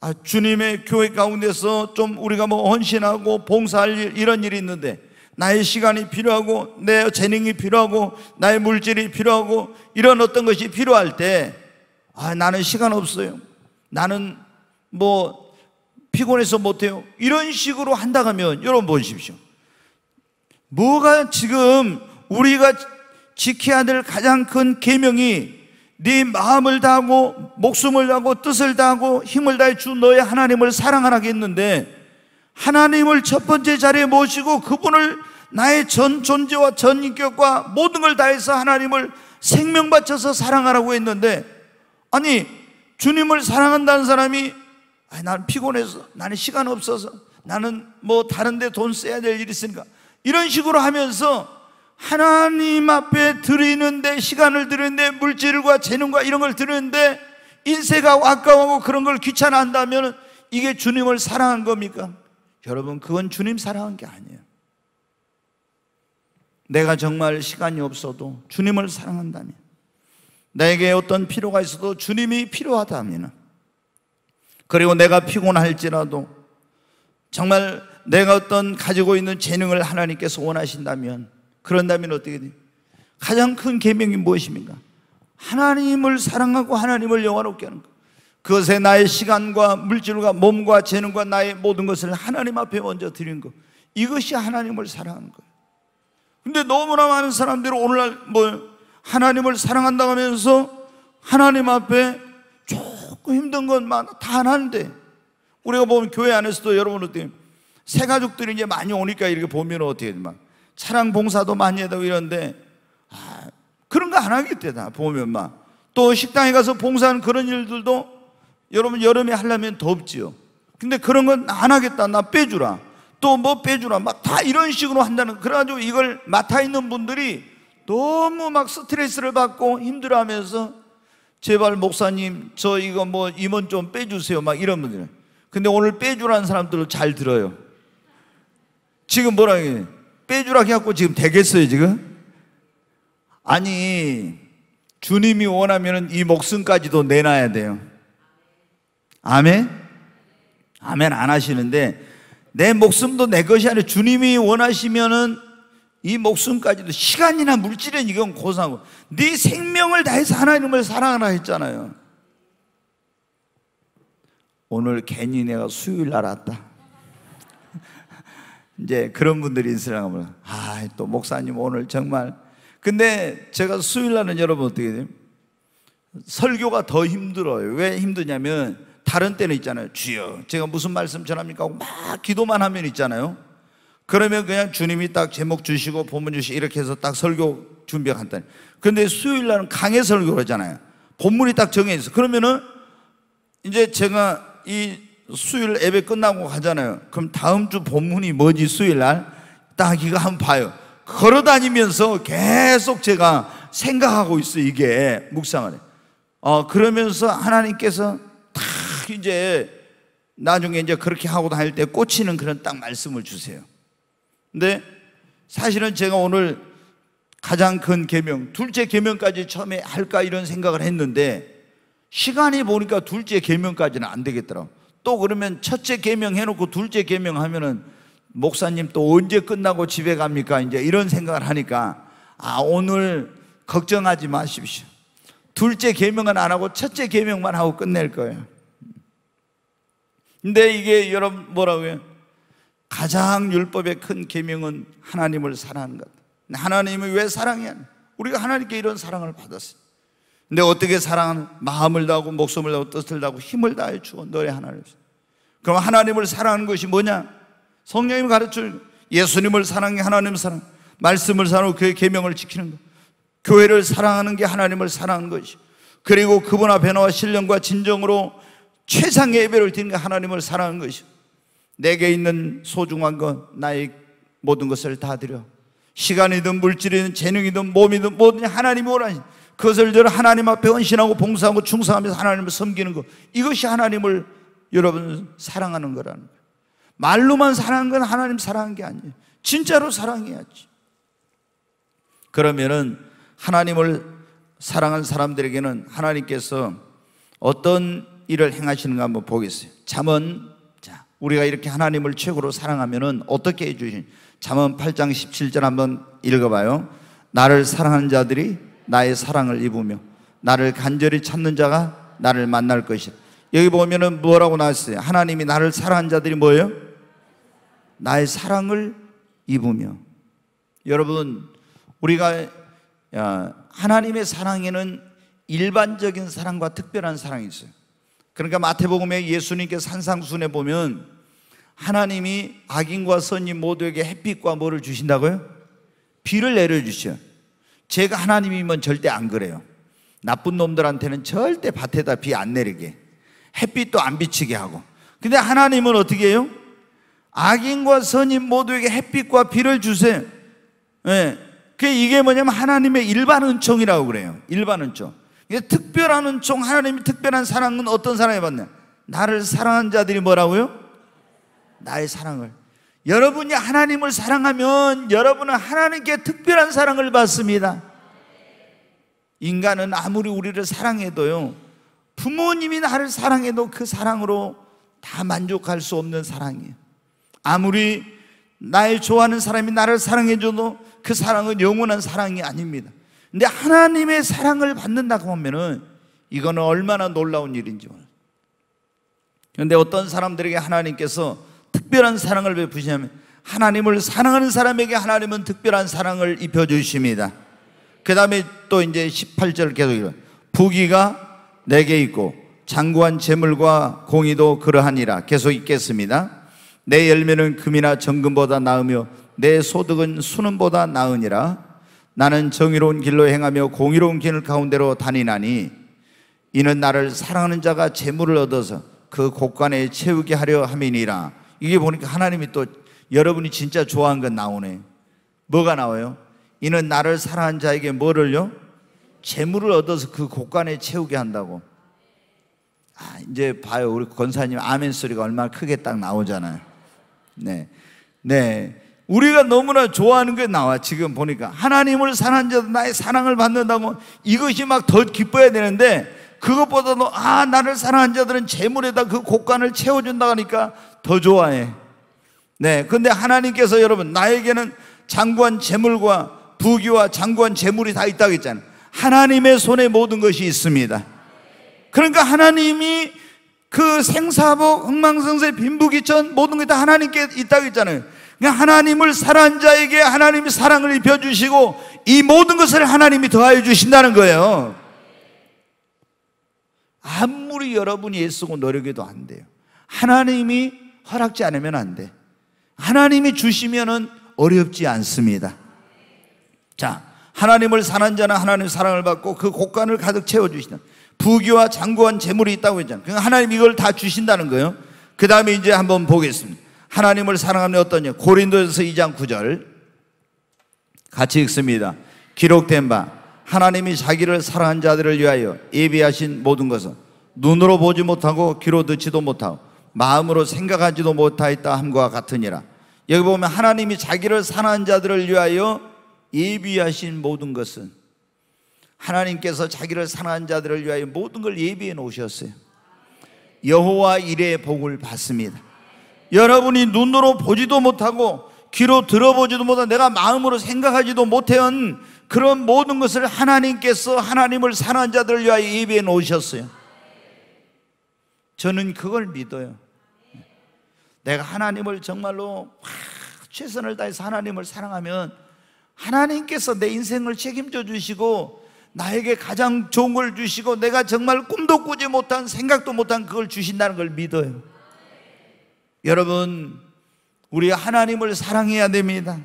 아, 주님의 교회 가운데서 좀 우리가 뭐 헌신하고 봉사할 일, 이런 일이 있는데 나의 시간이 필요하고 내 재능이 필요하고 나의 물질이 필요하고 이런 어떤 것이 필요할 때 아, 나는 시간 없어요. 나는 뭐 피곤해서 못해요. 이런 식으로 한다 하면 여러분 보십시오. 뭐가 지금 우리가 지켜야 될 가장 큰 계명이 네 마음을 다하고 목숨을 다하고 뜻을 다하고 힘을 다해 주 너의 하나님을 사랑하라겠는데 하나님을 첫 번째 자리에 모시고 그분을 나의 전 존재와 전 인격과 모든 걸 다해서 하나님을 생명 바쳐서 사랑하라고 했는데 아니 주님을 사랑한다는 사람이 아니, 나는 피곤해서, 나는 시간 없어서, 나는 뭐 다른데 돈 써야 될 일이 있으니까. 이런 식으로 하면서 하나님 앞에 드리는데, 시간을 드리는데, 물질과 재능과 이런 걸 드리는데, 인세가 아까워하고 그런 걸 귀찮아 한다면 이게 주님을 사랑한 겁니까? 여러분, 그건 주님 사랑한 게 아니에요. 내가 정말 시간이 없어도 주님을 사랑한다면, 나에게 어떤 필요가 있어도 주님이 필요하다면, 그리고 내가 피곤할지라도 정말 내가 어떤 가지고 있는 재능을 하나님께서 원하신다면 그런다면 어떻게 돼요? 가장 큰 계명이 무엇입니까? 하나님을 사랑하고 하나님을 영화롭게 하는 것. 그것에 나의 시간과 물질과 몸과 재능과 나의 모든 것을 하나님 앞에 먼저 드린 것. 이것이 하나님을 사랑하는 거예요. 근데 너무나 많은 사람들이 오늘날 뭐 하나님을 사랑한다고 하면서 하나님 앞에 자꾸 힘든 건많다 하나인데. 우리가 보면 교회 안에서도 여러분 어때요? 새 가족들이 이제 많이 오니까 이렇게 보면 어떻게 되나? 차량 봉사도 많이 하다고 이러는데 아, 그런 거 안 하겠대 다 보면 막 또 식당에 가서 봉사하는 그런 일들도 여러분 여름에 하려면 덥지요. 근데 그런 건 안 하겠다. 나 빼주라. 또 뭐 빼주라. 막 다 이런 식으로 한다는 그래가지고 이걸 맡아 있는 분들이 너무 막 스트레스를 받고 힘들어하면서 제발 목사님 저 이거 뭐 임원 좀 빼주세요 막 이런 분들 근데 오늘 빼주라는 사람들을 잘 들어요 지금 뭐라 해 빼주라 해갖고 지금 되겠어요 지금? 아니 주님이 원하면 이 목숨까지도 내놔야 돼요 아멘? 아멘 안 하시는데 내 목숨도 내 것이 아니라 주님이 원하시면은 이 목숨까지도 시간이나 물질은 이건 고사하고 네 생명을 다해서 하나님을 사랑하라 했잖아요. 오늘 괜히 내가 수요일 날 왔다. <laughs> 이제 그런 분들이 인스타그 아, 또 목사님 오늘 정말 근데 제가 수요일 날은 여러분 어떻게 돼요? 설교가 더 힘들어요. 왜 힘드냐면 다른 때는 있잖아요. 주여, 제가 무슨 말씀 전합니까? 하고 막 기도만 하면 있잖아요. 그러면 그냥 주님이 딱 제목 주시고 본문 주시 고 이렇게 해서 딱 설교 준비한다. 를니 근데 수요일 날은 강의 설교를 하잖아요. 본문이 딱 정해 있어. 그러면은 이제 제가 이 수요일 예배 끝나고 가잖아요. 그럼 다음 주 본문이 뭐지 수요일 날? 딱 이거 한번 봐요. 걸어 다니면서 계속 제가 생각하고 있어 이게 묵상을 해. 어 그러면서 하나님께서 딱 이제 나중에 이제 그렇게 하고 다닐 때 꽂히는 그런 딱 말씀을 주세요. 근데 사실은 제가 오늘 가장 큰 계명, 둘째 계명까지 처음에 할까 이런 생각을 했는데 시간이 보니까 둘째 계명까지는 안 되겠더라고. 또 그러면 첫째 계명 해놓고 둘째 계명 하면은 목사님 또 언제 끝나고 집에 갑니까? 이제 이런 생각을 하니까 아 오늘 걱정하지 마십시오. 둘째 계명은 안 하고 첫째 계명만 하고 끝낼 거예요. 근데 이게 여러분 뭐라고요? 가장 율법의 큰 계명은 하나님을 사랑한 것. 하나님을 왜사랑해 우리가 하나님께 이런 사랑을 받았어요. 근데 어떻게 사랑하는 마음을 다하고 목숨을 다하고 뜻을 다하고 힘을 다해 주고 너의 하나님. 그럼 하나님을 사랑하는 것이 뭐냐? 성령님 가르쳐 예수님을 사랑해 하나님 사랑. 말씀을 사랑하고 그의 계명을 지키는 것. 교회를 사랑하는 게 하나님을 사랑하는 것이. 그리고 그분 앞에 나와 신령과 진정으로 최상의 예배를 드리는 게 하나님을 사랑하는 것이. 내게 있는 소중한 것, 나의 모든 것을 다 드려. 시간이든 물질이든 재능이든 몸이든 뭐든 하나님이 원하신 그것을 저 하나님 앞에 헌신하고 봉사하고 충성하면서 하나님을 섬기는 것. 이것이 하나님을 여러분 사랑하는 거라는 거예요. 말로만 사랑한 건 하나님 사랑한 게 아니에요. 진짜로 사랑해야지. 그러면은 하나님을 사랑한 사람들에게는 하나님께서 어떤 일을 행하시는가 한번 보겠어요. 잠언 우리가 이렇게 하나님을 최고로 사랑하면 어떻게 해주신? 잠언 8장 17절 한번 읽어봐요. 나를 사랑하는 자들이 나의 사랑을 입으며 나를 간절히 찾는 자가 나를 만날 것이다. 여기 보면은 뭐라고 나왔어요? 하나님이 나를 사랑한 자들이 뭐예요? 나의 사랑을 입으며. 여러분, 우리가 아, 하나님의 사랑에는 일반적인 사랑과 특별한 사랑이 있어요. 그러니까 마태복음에 예수님께 산상순에 보면 하나님이 악인과 선인 모두에게 햇빛과 뭐를 주신다고요? 비를 내려주셔. 제가 하나님이면 절대 안 그래요. 나쁜 놈들한테는 절대 밭에다 비 안 내리게. 햇빛도 안 비치게 하고. 근데 하나님은 어떻게 해요? 악인과 선인 모두에게 햇빛과 비를 주세요. 예. 네. 그 이게 뭐냐면 하나님의 일반 은총이라고 그래요. 일반 은총. 이게 특별한 은총, 하나님이 특별한 사랑은 어떤 사랑에 받냐? 나를 사랑한 자들이 뭐라고요? 나의 사랑을. 여러분이 하나님을 사랑하면 여러분은 하나님께 특별한 사랑을 받습니다. 인간은 아무리 우리를 사랑해도요, 부모님이 나를 사랑해도 그 사랑으로 다 만족할 수 없는 사랑이에요. 아무리 나의 좋아하는 사람이 나를 사랑해줘도 그 사랑은 영원한 사랑이 아닙니다. 근데 하나님의 사랑을 받는다고 하면은 이거는 얼마나 놀라운 일인지 몰라요. 그런데 어떤 사람들에게 하나님께서 특별한 사랑을 베푸시냐면 하나님을 사랑하는 사람에게 하나님은 특별한 사랑을 입혀 주십니다. 그다음에 또 이제 18절 계속 읽어 부귀가 내게 있고 장구한 재물과 공의도 그러하니라 계속 읽겠습니다. 내 열매는 금이나 정금보다 나으며 내 소득은 수능보다 나으니라 나는 정의로운 길로 행하며 공의로운 길 가운데로 다니나니 이는 나를 사랑하는 자가 재물을 얻어서 그 곳간에 채우게 하려 함이니라. 이게 보니까 하나님이 또 여러분이 진짜 좋아하는건 나오네. 뭐가 나와요? 이는 나를 사랑한 자에게 뭐를요? 재물을 얻어서 그 곳간에 채우게 한다고. 아, 이제 봐요. 우리 권사님 아멘 소리가 얼마나 크게 딱 나오잖아요. 네. 네. 우리가 너무나 좋아하는 게 나와 지금 보니까 하나님을 사랑한 자도 나의 사랑을 받는다면 이것이 막 더 기뻐야 되는데 그것보다도 아 나를 사랑한 자들은 재물에다 그 곡간을 채워준다 하니까 더 좋아해 네 근데 하나님께서 여러분 나에게는 장관 재물과 부귀와 장관 재물이 다 있다고 했잖아요 하나님의 손에 모든 것이 있습니다 그러니까 하나님이 그 생사복 흥망성쇠 빈부귀천 모든 게 다 하나님께 있다고 했잖아요 그러 그러니까 하나님을 사랑한 자에게 하나님이 사랑을 입혀주시고 이 모든 것을 하나님이 더하여 주신다는 거예요. 아무리 여러분이 애쓰고 노력해도 안 돼요. 하나님이 허락지 않으면 안 돼. 하나님이 주시면은 어렵지 않습니다. 자, 하나님을 사는 자는 하나님 사랑을 받고 그 곳간을 가득 채워주신다. 부귀와 장구한 재물이 있다고 했잖아요. 그러니까 하나님 이걸 다 주신다는 거예요. 그 다음에 이제 한번 보겠습니다. 하나님을 사랑하는 어떠냐? 고린도에서 2장 9절 같이 읽습니다. 기록된 바 하나님이 자기를 사랑한 자들을 위하여 예비하신 모든 것은 눈으로 보지 못하고 귀로 듣지도 못하고 마음으로 생각하지도 못하였다 함과 같으니라. 여기 보면 하나님이 자기를 사랑한 자들을 위하여 예비하신 모든 것은 하나님께서 자기를 사랑한 자들을 위하여 모든 걸 예비해 놓으셨어요. 여호와 이의 복을 받습니다. 여러분이 눈으로 보지도 못하고 귀로 들어보지도 못한 내가 마음으로 생각하지도 못한 그런 모든 것을 하나님께서 하나님을 사는 자들 위하여 예비해 놓으셨어요. 저는 그걸 믿어요. 내가 하나님을 정말로 최선을 다해서 하나님을 사랑하면 하나님께서 내 인생을 책임져 주시고 나에게 가장 좋은 걸 주시고 내가 정말 꿈도 꾸지 못한 생각도 못한 그걸 주신다는 걸 믿어요. 여러분, 우리 하나님을 사랑해야 됩니다.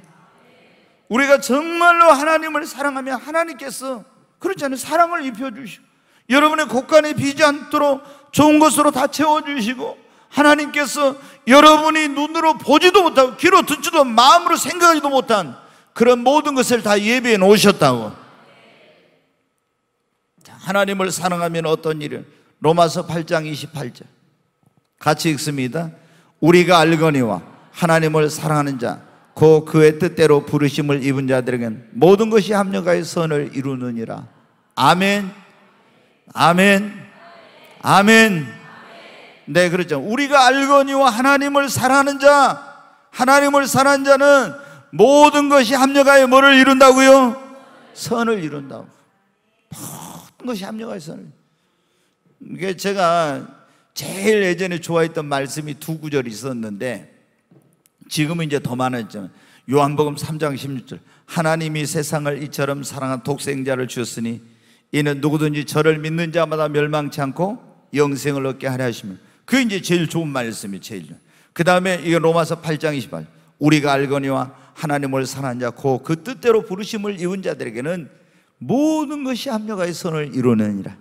우리가 정말로 하나님을 사랑하면 하나님께서 그렇지 않아요? 사랑을 입혀주시고 여러분의 곳간에 비지 않도록 좋은 것으로 다 채워주시고 하나님께서 여러분이 눈으로 보지도 못하고 귀로 듣지도 마음으로 생각하지도 못한 그런 모든 것을 다 예비해 놓으셨다고 하나님을 사랑하면 어떤 일을 로마서 8장 28절 같이 읽습니다 우리가 알거니와 하나님을 사랑하는 자, 곧 그 그의 뜻대로 부르심을 입은 자들에겐 모든 것이 합력하여 선을 이루느니라. 아멘. 아멘. 아멘. 네, 그렇죠. 우리가 알거니와 하나님을 사랑하는 자, 하나님을 사랑하는 자는 모든 것이 합력하여 뭐를 이룬다고요? 선을 이룬다고. 모든 것이 합력하여 선을. 이게 제가 제일 예전에 좋아했던 말씀이 두 구절이 있었는데 지금은 이제 더많아졌잖아 요한복음 3장 16절 하나님이 세상을 이처럼 사랑한 독생자를 주셨으니 이는 누구든지 저를 믿는 자마다 멸망치 않고 영생을 얻게 하려 하십니다. 그게 이제 제일 좋은 말씀이 제일. 그 다음에 이거 로마서 8장 28. 우리가 알거니와 하나님을 사랑한 자, 고그 뜻대로 부르심을 이은 자들에게는 모든 것이 합력하여 선을 이루느니라.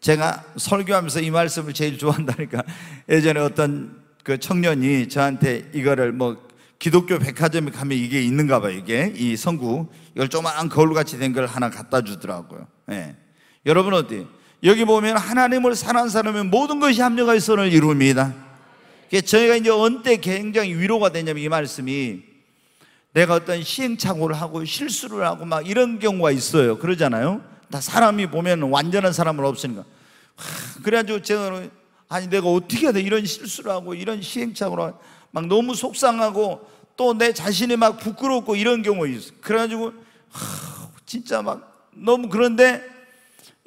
제가 설교하면서 이 말씀을 제일 좋아한다니까 예전에 어떤 그 청년이 저한테 이거를 뭐 기독교 백화점에 가면 이게 있는가 봐요 이게 이 성구 이걸 조그만 거울같이 된 걸 하나 갖다 주더라고요 예. 여러분 어디 여기 보면 하나님을 사는 사람의 모든 것이 합력하여 선을 이룹니다 저희가 이제 언때 굉장히 위로가 되냐면 이 말씀이 내가 어떤 시행착오를 하고 실수를 하고 막 이런 경우가 있어요 그러잖아요 다 사람이 보면 완전한 사람은 없으니까. 그래가지고 제가 아니 내가 어떻게 해야 돼 이런 실수를 하고 이런 시행착오를 하고, 막 너무 속상하고 또 내 자신이 막 부끄럽고 이런 경우 가 있어. 그래가지고 하, 진짜 막 너무 그런데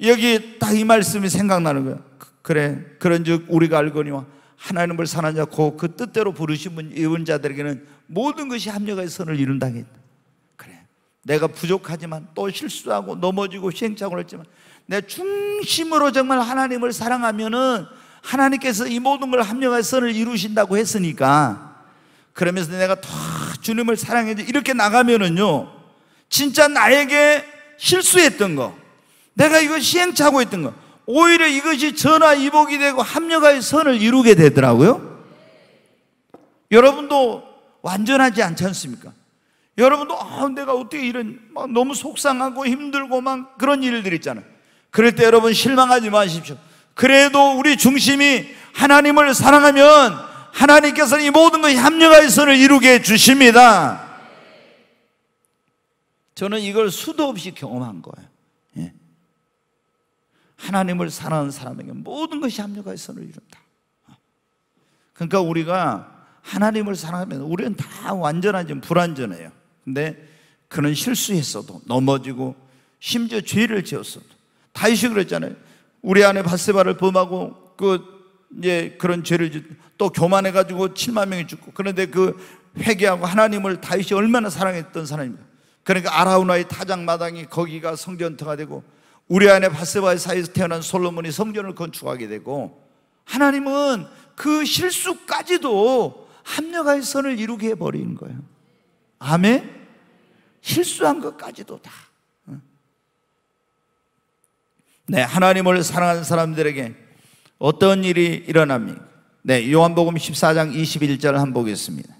여기 딱 이 말씀이 생각나는 거야. 그, 그래 그런즉 우리가 알거니와 하나님을 사는 자고 그 뜻대로 부르신 분 예언자들에게는 모든 것이 합력의 선을 이룬다 했다. 내가 부족하지만 또 실수하고 넘어지고 시행착오를 했지만 내 중심으로 정말 하나님을 사랑하면은 하나님께서 이 모든 걸 합력할 선을 이루신다고 했으니까 그러면서 내가 더 주님을 사랑해서 이렇게 나가면은요 진짜 나에게 실수했던 거 내가 이거 시행착오했던 거 오히려 이것이 전화 이복이 되고 합력하여 선을 이루게 되더라고요 여러분도 완전하지 않지 않습니까? 여러분도 아, 내가 어떻게 이런 막 너무 속상하고 힘들고 막 그런 일들 있잖아요. 그럴 때 여러분 실망하지 마십시오. 그래도 우리 중심이 하나님을 사랑하면 하나님께서는 이 모든 것이 합력의 선을 이루게 해 주십니다. 저는 이걸 수도 없이 경험한 거예요. 예. 하나님을 사랑하는 사람에게 모든 것이 합력의 선을 이룬다. 그러니까 우리가 하나님을 사랑하면 우리는 다 완전하지 불완전해요. 근데 그는 실수했어도 넘어지고 심지어 죄를 지었어도 다윗이 그랬잖아요. 우리 안에 바세바를 범하고 그 이제 그런 죄를 또 교만해 가지고 7만 명이 죽고 그런데 그 회개하고 하나님을 다윗이 얼마나 사랑했던 사람입니다. 그러니까 아라우나의 타작 마당이 거기가 성전터가 되고 우리 안에 바세바의 사이에서 태어난 솔로몬이 성전을 건축하게 되고 하나님은 그 실수까지도 합력의 선을 이루게 해버리는 거예요. 아멘? 실수한 것까지도 다. 네, 하나님을 사랑하는 사람들에게 어떤 일이 일어납니까? 네, 요한복음 14장 21절을 한 보겠습니다.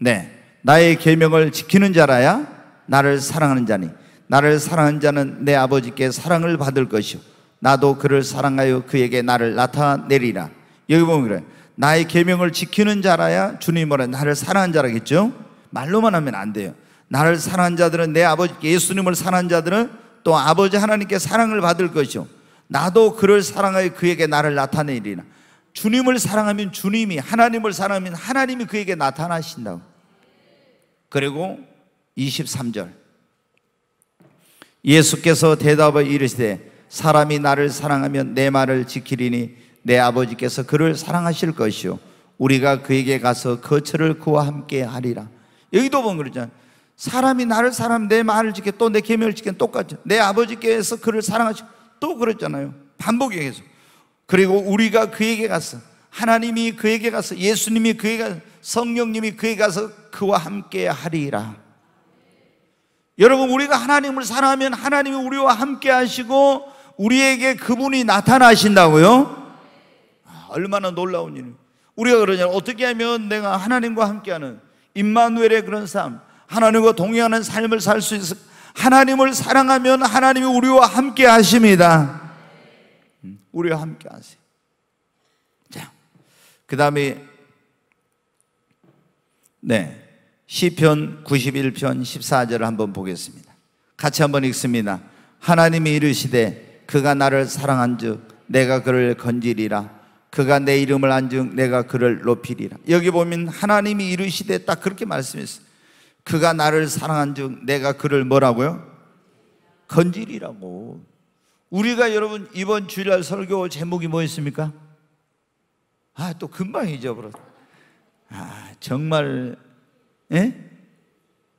네, 나의 계명을 지키는 자라야 나를 사랑하는 자니 나를 사랑하는 자는 내 아버지께 사랑을 받을 것이요 나도 그를 사랑하여 그에게 나를 나타내리라. 여기 보면 그래. 나의 계명을 지키는 자라야 주님으 나를 사랑하는 자라겠죠. 말로만 하면 안 돼요. 나를 사랑한 자들은 내 아버지 예수님을 사랑한 자들은 또 아버지 하나님께 사랑을 받을 것이요. 나도 그를 사랑하여 그에게 나를 나타내리라. 주님을 사랑하면 주님이 하나님을 사랑하면 하나님이 그에게 나타나신다고. 그리고 23절. 예수께서 대답을 이르시되 사람이 나를 사랑하면 내 말을 지키리니 내 아버지께서 그를 사랑하실 것이요 우리가 그에게 가서 거처를 그와 함께 하리라. 여기도 보면 그러잖아요. 사람이 나를 사람 내 말을 지켜 또 내 계명을 지켜 똑같죠. 내 아버지께서 그를 사랑하시고 또 그랬잖아요. 반복이 계속. 그리고 우리가 그에게 가서 하나님이 그에게 가서 예수님이 그에게 가서 성령님이 그에게 가서 그와 함께 하리라. 여러분 우리가 하나님을 사랑하면 하나님이 우리와 함께 하시고 우리에게 그분이 나타나신다고요? 아, 얼마나 놀라운 일입니까? 우리가 그러냐 어떻게 하면 내가 하나님과 함께하는 임마누엘의 그런 삶, 하나님과 동의하는 삶을 살 수 있을 하나님을 사랑하면 하나님이 우리와 함께 하십니다. 음, 우리와 함께 하세요. 자, 그 다음에 네 시편 91편 14절을 한번 보겠습니다. 같이 한번 읽습니다. 하나님이 이르시되 그가 나를 사랑한즉 내가 그를 건지리라 그가 내 이름을 안증 내가 그를 높이리라. 여기 보면 하나님이 이르시되 딱 그렇게 말씀했어요. 그가 나를 사랑한 중 내가 그를 뭐라고요? 건질이라고. 우리가 여러분 이번 주일날 설교 제목이 뭐였습니까? 아, 또 금방 잊어버렸다. 아, 정말, 예?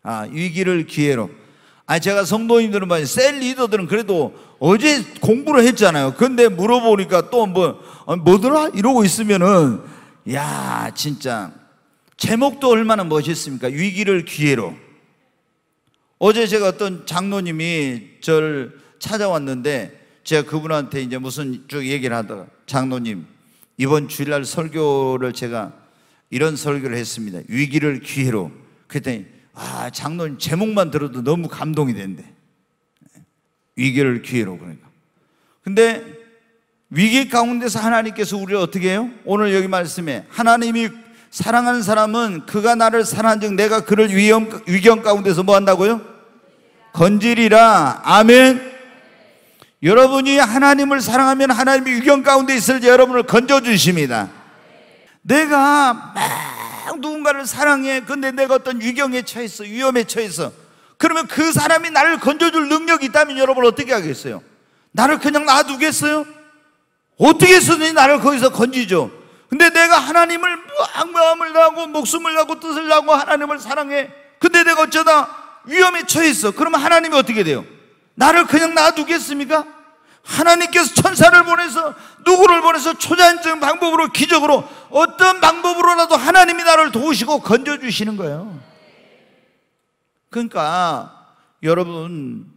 아, 위기를 기회로. 아 제가 성도님들은 봐이셀 리더들은 그래도 어제 공부를 했잖아요. 근데 물어보니까 또뭐 어, 뭐더라 이러고 있으면은 야 진짜 제목도 얼마나 멋있습니까? 위기를 기회로. 어제 제가 어떤 장로님이 저를 찾아왔는데 제가 그분한테 이제 무슨 쭉 얘기를 하다가 장로님 이번 주일날 설교를 제가 이런 설교를 했습니다. 위기를 기회로. 그랬더니 아, 장로님 제목만 들어도 너무 감동이 된대. 위기를 기회로 그러니까. 근데 위기 가운데서 하나님께서 우리를 어떻게 해요? 오늘 여기 말씀에 하나님이 사랑하는 사람은 그가 나를 사랑한즉 내가 그를 위험, 위경 가운데서 뭐 한다고요? 건질이라 아멘. 여러분이 하나님을 사랑하면 하나님이 위경 가운데 있을 때 여러분을 건져 주십니다. 내가 막 누군가를 사랑해. 근데 내가 어떤 위경에 처했어. 위험에 처했어. 그러면 그 사람이 나를 건져줄 능력이 있다면 여러분 어떻게 하겠어요? 나를 그냥 놔두겠어요? 어떻게 해서든지 나를 거기서 건지죠. 근데 내가 하나님을 마음을 나고 목숨을 나고 뜻을 나고 하나님을 사랑해. 근데 내가 어쩌다 위험에 처했어. 그러면 하나님이 어떻게 돼요? 나를 그냥 놔두겠습니까? 하나님께서 천사를 보내서 누구를 보내서 초자연적 방법으로 기적으로 어떤 방법으로라도 하나님이 나를 도우시고 건져주시는 거예요. 그러니까 여러분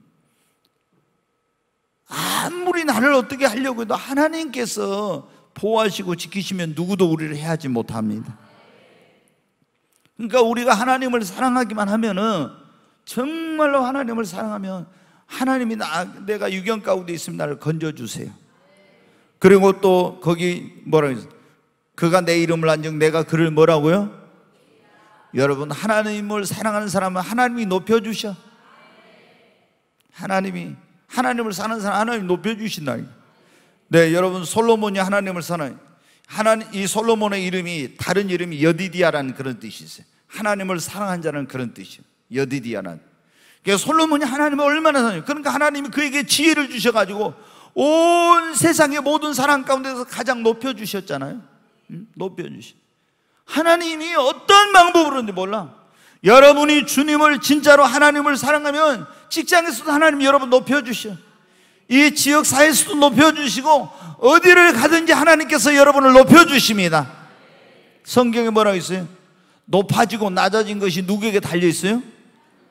아무리 나를 어떻게 하려고 해도 하나님께서 보호하시고 지키시면 누구도 우리를 해하지 못합니다. 그러니까 우리가 하나님을 사랑하기만 하면은 정말로 하나님을 사랑하면 하나님이 나, 내가 유경 가운데 있으면 나를 건져주세요. 그리고 또 거기 뭐라고 했어요? 그가 내 이름을 안즉 내가 그를 뭐라고요? 여러분 하나님을 사랑하는 사람은 하나님이 높여주셔 하나님이 하나님을 사는 사람 하나님 높여주신다 네 여러분 솔로몬이 하나님을 사는 하나님 이 솔로몬의 이름이 다른 이름이 여디디아라는 그런 뜻이 있어요 하나님을 사랑한 자는 그런 뜻이에요 여디디아라는 그러니까 솔로몬이 하나님을 얼마나 사랑해요 그러니까 하나님이 그에게 지혜를 주셔가지고 온 세상의 모든 사람 가운데서 가장 높여주셨잖아요 음, 높여주신 하나님이 어떤 방법으로인지 몰라 여러분이 주님을 진짜로 하나님을 사랑하면 직장에서도 하나님 여러분 높여주셔 이 지역사회에서도 높여주시고 어디를 가든지 하나님께서 여러분을 높여주십니다 성경에 뭐라고 있어요? 높아지고 낮아진 것이 누구에게 달려있어요?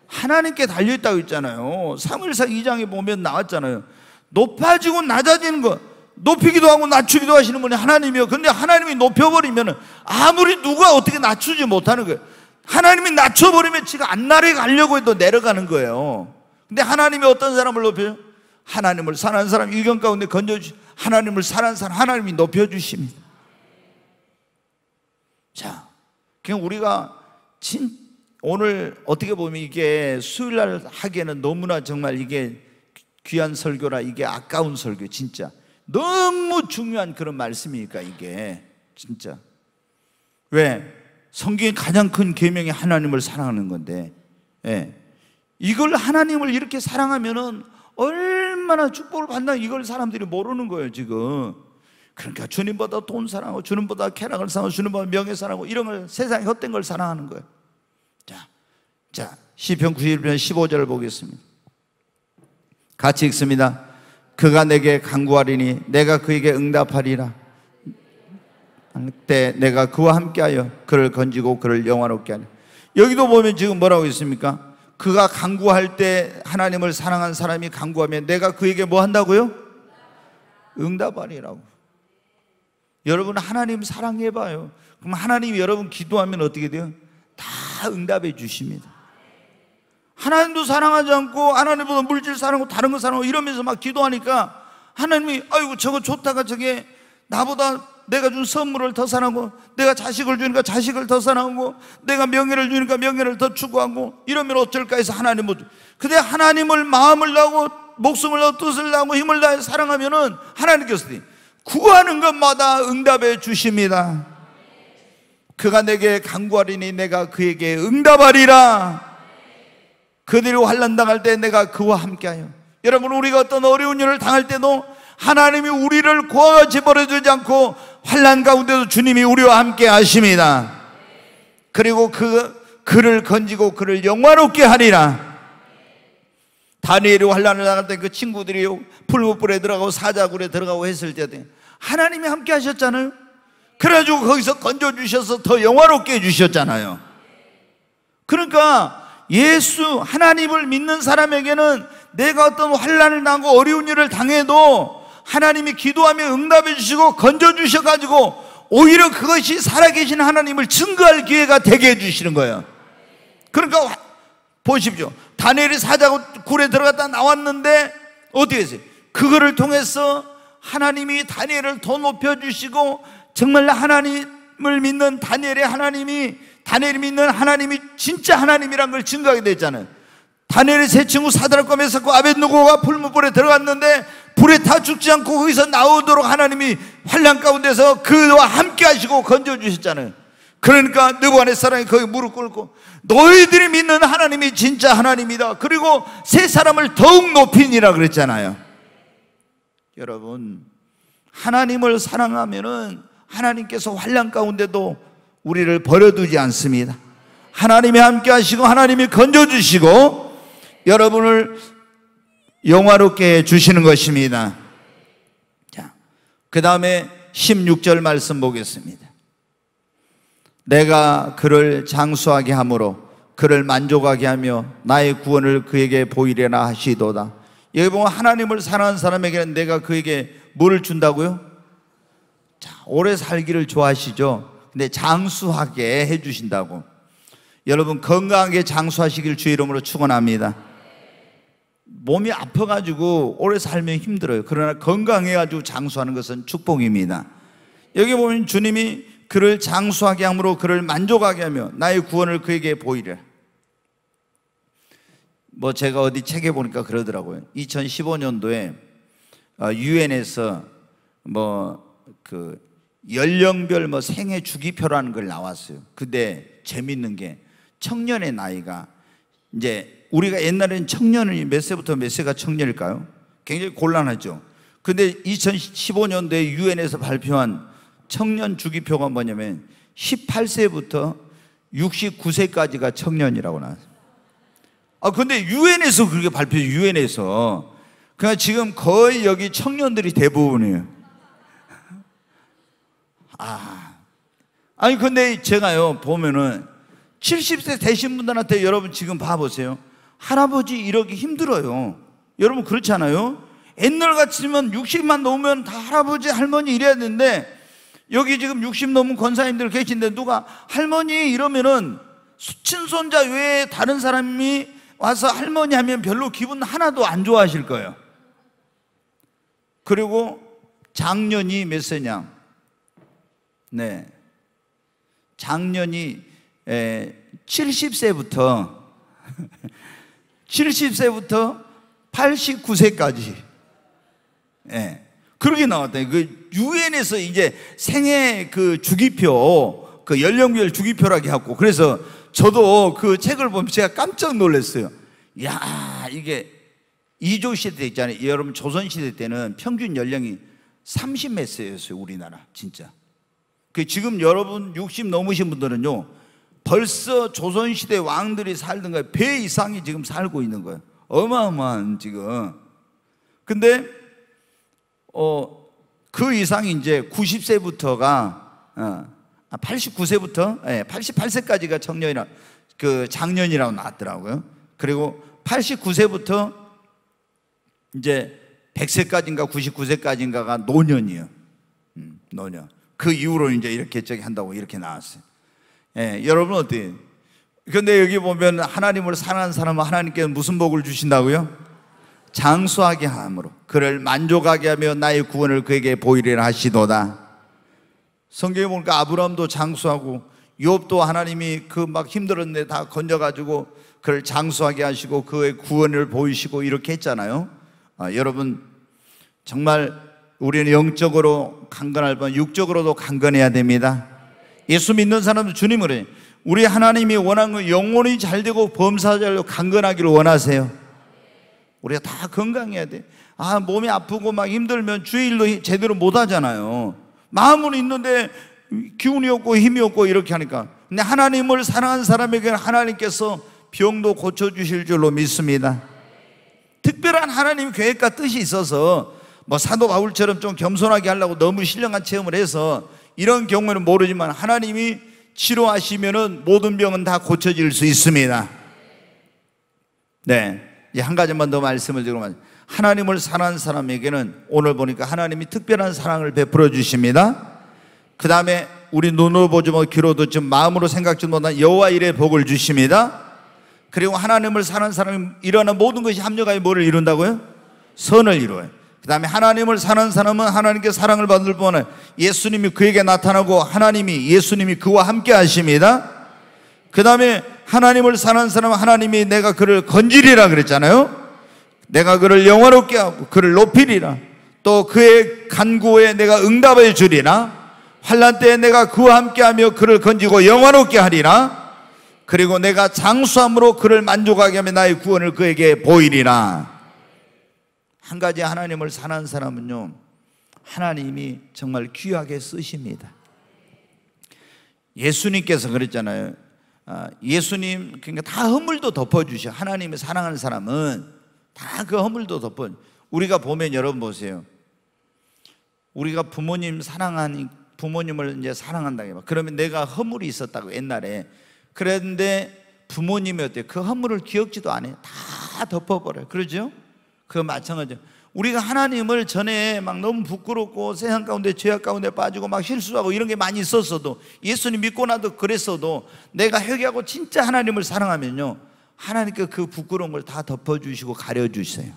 하나님께 달려있다고 했잖아요 사무상 2장에 보면 나왔잖아요 높아지고 낮아지는 것 높이기도 하고 낮추기도 하시는 분이 하나님이요. 근데 하나님이 높여버리면 아무리 누가 어떻게 낮추지 못하는 거예요. 하나님이 낮춰버리면 지가 안 내려가려고 해도 내려가는 거예요. 근데 하나님이 어떤 사람을 높여요? 하나님을 사는 사람 일견 가운데 건져주시 하나님을 사는 사람 하나님이 높여주십니다. 자, 그냥 우리가 진 오늘 어떻게 보면 이게 수요일 날 하기에는 너무나 정말 이게 귀한 설교라 이게 아까운 설교 진짜 너무 중요한 그런 말씀이니까 이게 진짜 왜 성경의 가장 큰 계명이 하나님을 사랑하는 건데 예. 이걸 하나님을 이렇게 사랑하면은 얼마나 축복을 받나 이걸 사람들이 모르는 거예요 지금 그러니까 주님보다 돈 사랑하고 주님보다 쾌락을 사랑하고 주님보다 명예 사랑하고 이런 걸 세상에 헛된 걸 사랑하는 거예요 자, 자 시편 91편 15절을 보겠습니다 같이 읽습니다 그가 내게 간구하리니 내가 그에게 응답하리라. 그때 내가 그와 함께하여 그를 건지고 그를 영화롭게 하니 여기도 보면 지금 뭐라고 있습니까? 그가 간구할 때 하나님을 사랑한 사람이 간구하면 내가 그에게 뭐 한다고요? 응답하리라고. 여러분 하나님 사랑해봐요. 그럼 하나님 여러분 기도하면 어떻게 돼요? 다 응답해 주십니다. 하나님도 사랑하지 않고 하나님보다 물질 사랑하고 다른 거 사랑하고 이러면서 막 기도하니까 하나님이 아이고 저거 좋다가 저게 나보다 내가 준 선물을 더 사랑하고 내가 자식을 주니까 자식을 더 사랑하고 내가 명예를 주니까 명예를 더 추구하고 이러면 어쩔까 해서 하나님을 그대 하나님을 마음을 나고 목숨을 나 뜻을 나고 힘을 다해 사랑하면은 하나님께서 구하는 것마다 응답해 주십니다. 그가 내게 간구하리니 내가 그에게 응답하리라. 그들이 환란당할 때 내가 그와 함께하여 여러분 우리가 어떤 어려운 일을 당할 때도 하나님이 우리를 구하지 버려주지 않고 환란 가운데도 주님이 우리와 함께 하십니다 그리고 그 그를 건지고 그를 영화롭게 하리라 다니엘이 환란을 당할 때 그 친구들이 풀무불에 들어가고 사자굴에 들어가고 했을 때 하나님이 함께 하셨잖아요 그래가지고 거기서 건져주셔서 더 영화롭게 해주셨잖아요 그러니까 예수 하나님을 믿는 사람에게는 내가 어떤 환란을 당하고 어려운 일을 당해도 하나님이 기도하며 응답해 주시고 건져 주셔 가지고 오히려 그것이 살아계신 하나님을 증거할 기회가 되게 해 주시는 거예요. 그러니까 보십시오. 다니엘이 사자굴에 들어갔다 나왔는데 어떻게 했어요? 그거를 통해서 하나님이 다니엘을 더 높여 주시고 정말 하나님을 믿는 다니엘의 하나님이 다니엘이 믿는 하나님이 진짜 하나님이란 걸 증거하게 되잖아요. 다니엘의 세 친구 사드락과 메사고 아벳누고가 불문불에 들어갔는데 불에 다 죽지 않고 거기서 나오도록 하나님이 환란 가운데서 그와 함께 하시고 건져 주셨잖아요. 그러니까 느부한의 사람이 거기 무릎 꿇고 너희들이 믿는 하나님이 진짜 하나님이다. 그리고 세 사람을 더욱 높이니라 그랬잖아요. 여러분 하나님을 사랑하면은 하나님께서 환란 가운데도 우리를 버려두지 않습니다. 하나님이 함께 하시고 하나님이 건져주시고 여러분을 영화롭게 주시는 것입니다. 자, 그 다음에 16절 말씀 보겠습니다. 내가 그를 장수하게 함으로 그를 만족하게 하며 나의 구원을 그에게 보이려나 하시도다. 여기 보면 하나님을 사랑하는 사람에게는 내가 그에게 뭘 준다고요? 자, 오래 살기를 좋아하시죠? 근데 네, 장수하게 해주신다고. 여러분 건강하게 장수하시길 주의 이름으로 축원합니다. 몸이 아파가지고 오래 살면 힘들어요. 그러나 건강해가지고 장수하는 것은 축복입니다. 여기 보면 주님이 그를 장수하게 함으로 그를 만족하게 하며 나의 구원을 그에게 보이려뭐 제가 어디 책에 보니까 그러더라고요. 2015년도에 어, 유엔에서 뭐그 연령별 뭐 생애 주기표라는 걸 나왔어요. 근데 재밌는 게 청년의 나이가 이제 우리가 옛날에는 청년이 몇 세부터 몇 세가 청년일까요? 굉장히 곤란하죠. 근데 2015년도에 유엔에서 발표한 청년 주기표가 뭐냐면 18세부터 69세까지가 청년이라고 나왔어요. 아 근데 유엔에서 그렇게 발표 유엔에서 그러 그러니까 지금 거의 여기 청년들이 대부분이에요. 아. 아니, 근데 제가요, 보면은 70세 되신 분들한테 여러분 지금 봐보세요. 할아버지 이러기 힘들어요. 여러분 그렇잖아요. 옛날 같으면 60만 넘으면 다 할아버지, 할머니 이래야 되는데 여기 지금 60 넘은 권사님들 계신데 누가 할머니 이러면은 친손자 외에 다른 사람이 와서 할머니 하면 별로 기분 하나도 안 좋아하실 거예요. 그리고 작년이 몇 세냐? 네. 작년이 70세부터 70세부터 89세까지. 네. 그렇게 나왔다. 그 유엔에서 이제 생애 그 주기표 그 연령별 주기표라고 하고 그래서 저도 그 책을 보면 제가 깜짝 놀랐어요. 야, 이게 이조 시대 있잖아요. 여러분 조선 시대 때는 평균 연령이 30몇 세였어요, 우리나라. 진짜. 그 지금 여러분 60 넘으신 분들은요, 벌써 조선시대 왕들이 살던 가에배 이상이 지금 살고 있는 거예요. 어마어마한 지금. 근데, 어, 그 이상이 이제 90세부터가, 어, 89세부터, 아, 예, 88세까지가 청년이라, 그 작년이라고 나왔더라고요. 그리고 89세부터 이제 100세까지인가 99세까지인가가 노년이에요. 음, 노년. 그 이후로 이제 이렇게 저기 한다고 이렇게 나왔어요. 예, 여러분 어때요? 근데 여기 보면 하나님을 사랑하는 사람은 하나님께 무슨 복을 주신다고요? 장수하게 함으로 그를 만족하게 하며 나의 구원을 그에게 보이리라 하시도다. 성경에 보니까 아브라함도 장수하고 욥도 하나님이 그 막 힘들었는데 다 건져 가지고 그를 장수하게 하시고 그의 구원을 보이시고 이렇게 했잖아요. 아, 여러분 정말 우리는 영적으로 강건할 뿐 육적으로도 강건해야 됩니다. 예수 믿는 사람도 주님을 우리 하나님이 원한 건 영혼이 잘 되고 범사잘로 강건하기를 원하세요. 우리가 다 건강해야 돼. 아, 몸이 아프고 막 힘들면 주 일로 제대로 못 하잖아요. 마음은 있는데 기운이 없고 힘이 없고 이렇게 하니까. 근데 하나님을 사랑한 사람에게는 하나님께서 병도 고쳐주실 줄로 믿습니다. 특별한 하나님 계획과 뜻이 있어서 뭐 사도 바울처럼 좀 겸손하게 하려고 너무 신령한 체험을 해서 이런 경우는 모르지만 하나님이 치료하시면은 모든 병은 다 고쳐질 수 있습니다. 네. 이제 한 가지만 더 말씀을 드리면 하나님을 사랑하 사람에게는 오늘 보니까 하나님이 특별한 사랑을 베풀어 주십니다. 그 다음에 우리 눈으로 보지 못 뭐 귀로 듣지 마음으로 생각지 못한 여호와 일의 복을 주십니다. 그리고 하나님을 사는 사람이 일어나 모든 것이 합력하여 뭐를 이룬다고요? 선을 이루어요. 그 다음에 하나님을 사는 사람은 하나님께 사랑을 받을 뿐에 예수님이 그에게 나타나고 하나님이 예수님이 그와 함께 하십니다. 그 다음에 하나님을 사는 사람은 하나님이 내가 그를 건지리라 그랬잖아요. 내가 그를 영화롭게 하고 그를 높이리라. 또 그의 간구에 내가 응답해 주리라. 환란 때에 내가 그와 함께하며 그를 건지고 영화롭게 하리라. 그리고 내가 장수함으로 그를 만족하게 하며 나의 구원을 그에게 보이리라. 한 가지 하나님을 사는 사람은요, 하나님이 정말 귀하게 쓰십니다. 예수님께서 그랬잖아요. 아, 예수님, 그러니까 다 허물도 덮어주셔. 하나님이 사랑하는 사람은 다 그 허물도 덮어. 우리가 보면 여러분 보세요. 우리가 부모님 사랑하니, 부모님을 이제 사랑한다. 그러면 내가 허물이 있었다고 옛날에. 그런데 부모님이 어때요? 그 허물을 기억지도 안 해. 다 덮어버려요. 그러죠? 그 마찬가지. 우리가 하나님을 전에 막 너무 부끄럽고 세상 가운데 죄악 가운데 빠지고 막 실수하고 이런 게 많이 있었어도 예수님 믿고 나도 그랬어도 내가 회개하고 진짜 하나님을 사랑하면요. 하나님께 그 부끄러운 걸 다 덮어주시고 가려주세요.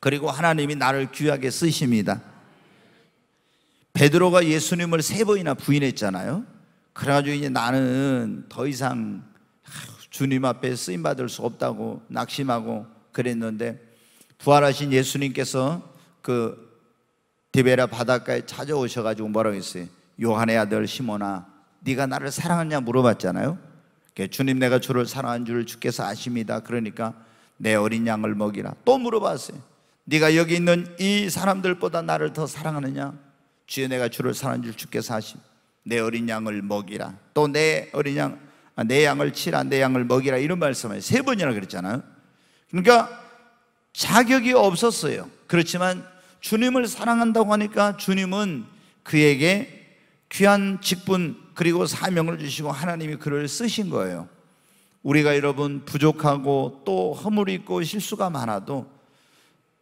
그리고 하나님이 나를 귀하게 쓰십니다. 베드로가 예수님을 세 번이나 부인했잖아요. 그래가지고 이제 나는 더 이상 주님 앞에 쓰임 받을 수 없다고 낙심하고 그랬는데 부활하신 예수님께서 그 디베라 바닷가에 찾아오셔가지고 뭐라고 했어요? 요한의 아들 시몬아, 네가 나를 사랑하냐 물어봤잖아요. 그러니까 주님 내가 주를 사랑한 줄 주께서 아십니다. 그러니까 내 어린 양을 먹이라. 또 물어봤어요. 네가 여기 있는 이 사람들보다 나를 더 사랑하느냐? 주여 내가 주를 사랑한 줄 주께서 아십. 내 어린 양을 먹이라. 또 내 어린 양, 아, 내 양을 치라. 내 양을 먹이라. 이런 말씀을 세 번이나 그랬잖아요. 그러니까 자격이 없었어요. 그렇지만 주님을 사랑한다고 하니까 주님은 그에게 귀한 직분 그리고 사명을 주시고 하나님이 그를 쓰신 거예요. 우리가 여러분 부족하고 또 허물이 있고 실수가 많아도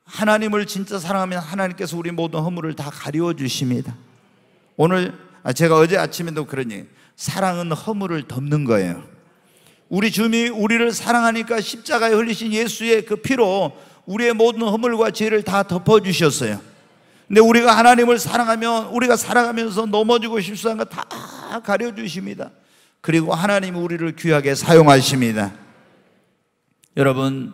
하나님을 진짜 사랑하면 하나님께서 우리 모든 허물을 다가려워 주십니다. 오늘 아, 제가 어제 아침에도 그러니 사랑은 허물을 덮는 거예요. 우리 주님이 우리를 사랑하니까 십자가에 흘리신 예수의 그 피로 우리의 모든 허물과 죄를 다 덮어주셨어요. 근데 우리가 하나님을 사랑하면 우리가 살아가면서 넘어지고 실수한 거 다 가려주십니다. 그리고 하나님이 우리를 귀하게 사용하십니다. 여러분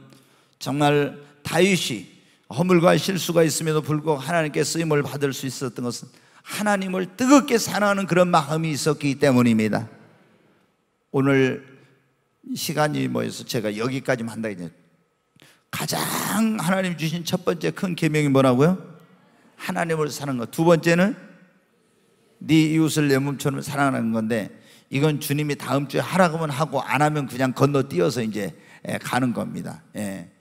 정말 다윗이 허물과 실수가 있음에도 불구하고 하나님께 쓰임을 받을 수 있었던 것은 하나님을 뜨겁게 사랑하는 그런 마음이 있었기 때문입니다. 오늘 시간이 뭐여서 제가 여기까지만 한다 이제 가장 하나님 주신 첫 번째 큰 계명이 뭐라고요? 하나님을 사는 것. 두 번째는 네 이웃을 내 몸처럼 사랑하는 건데 이건 주님이 다음 주에 하라고만 하고 안 하면 그냥 건너뛰어서 이제 예, 가는 겁니다. 예.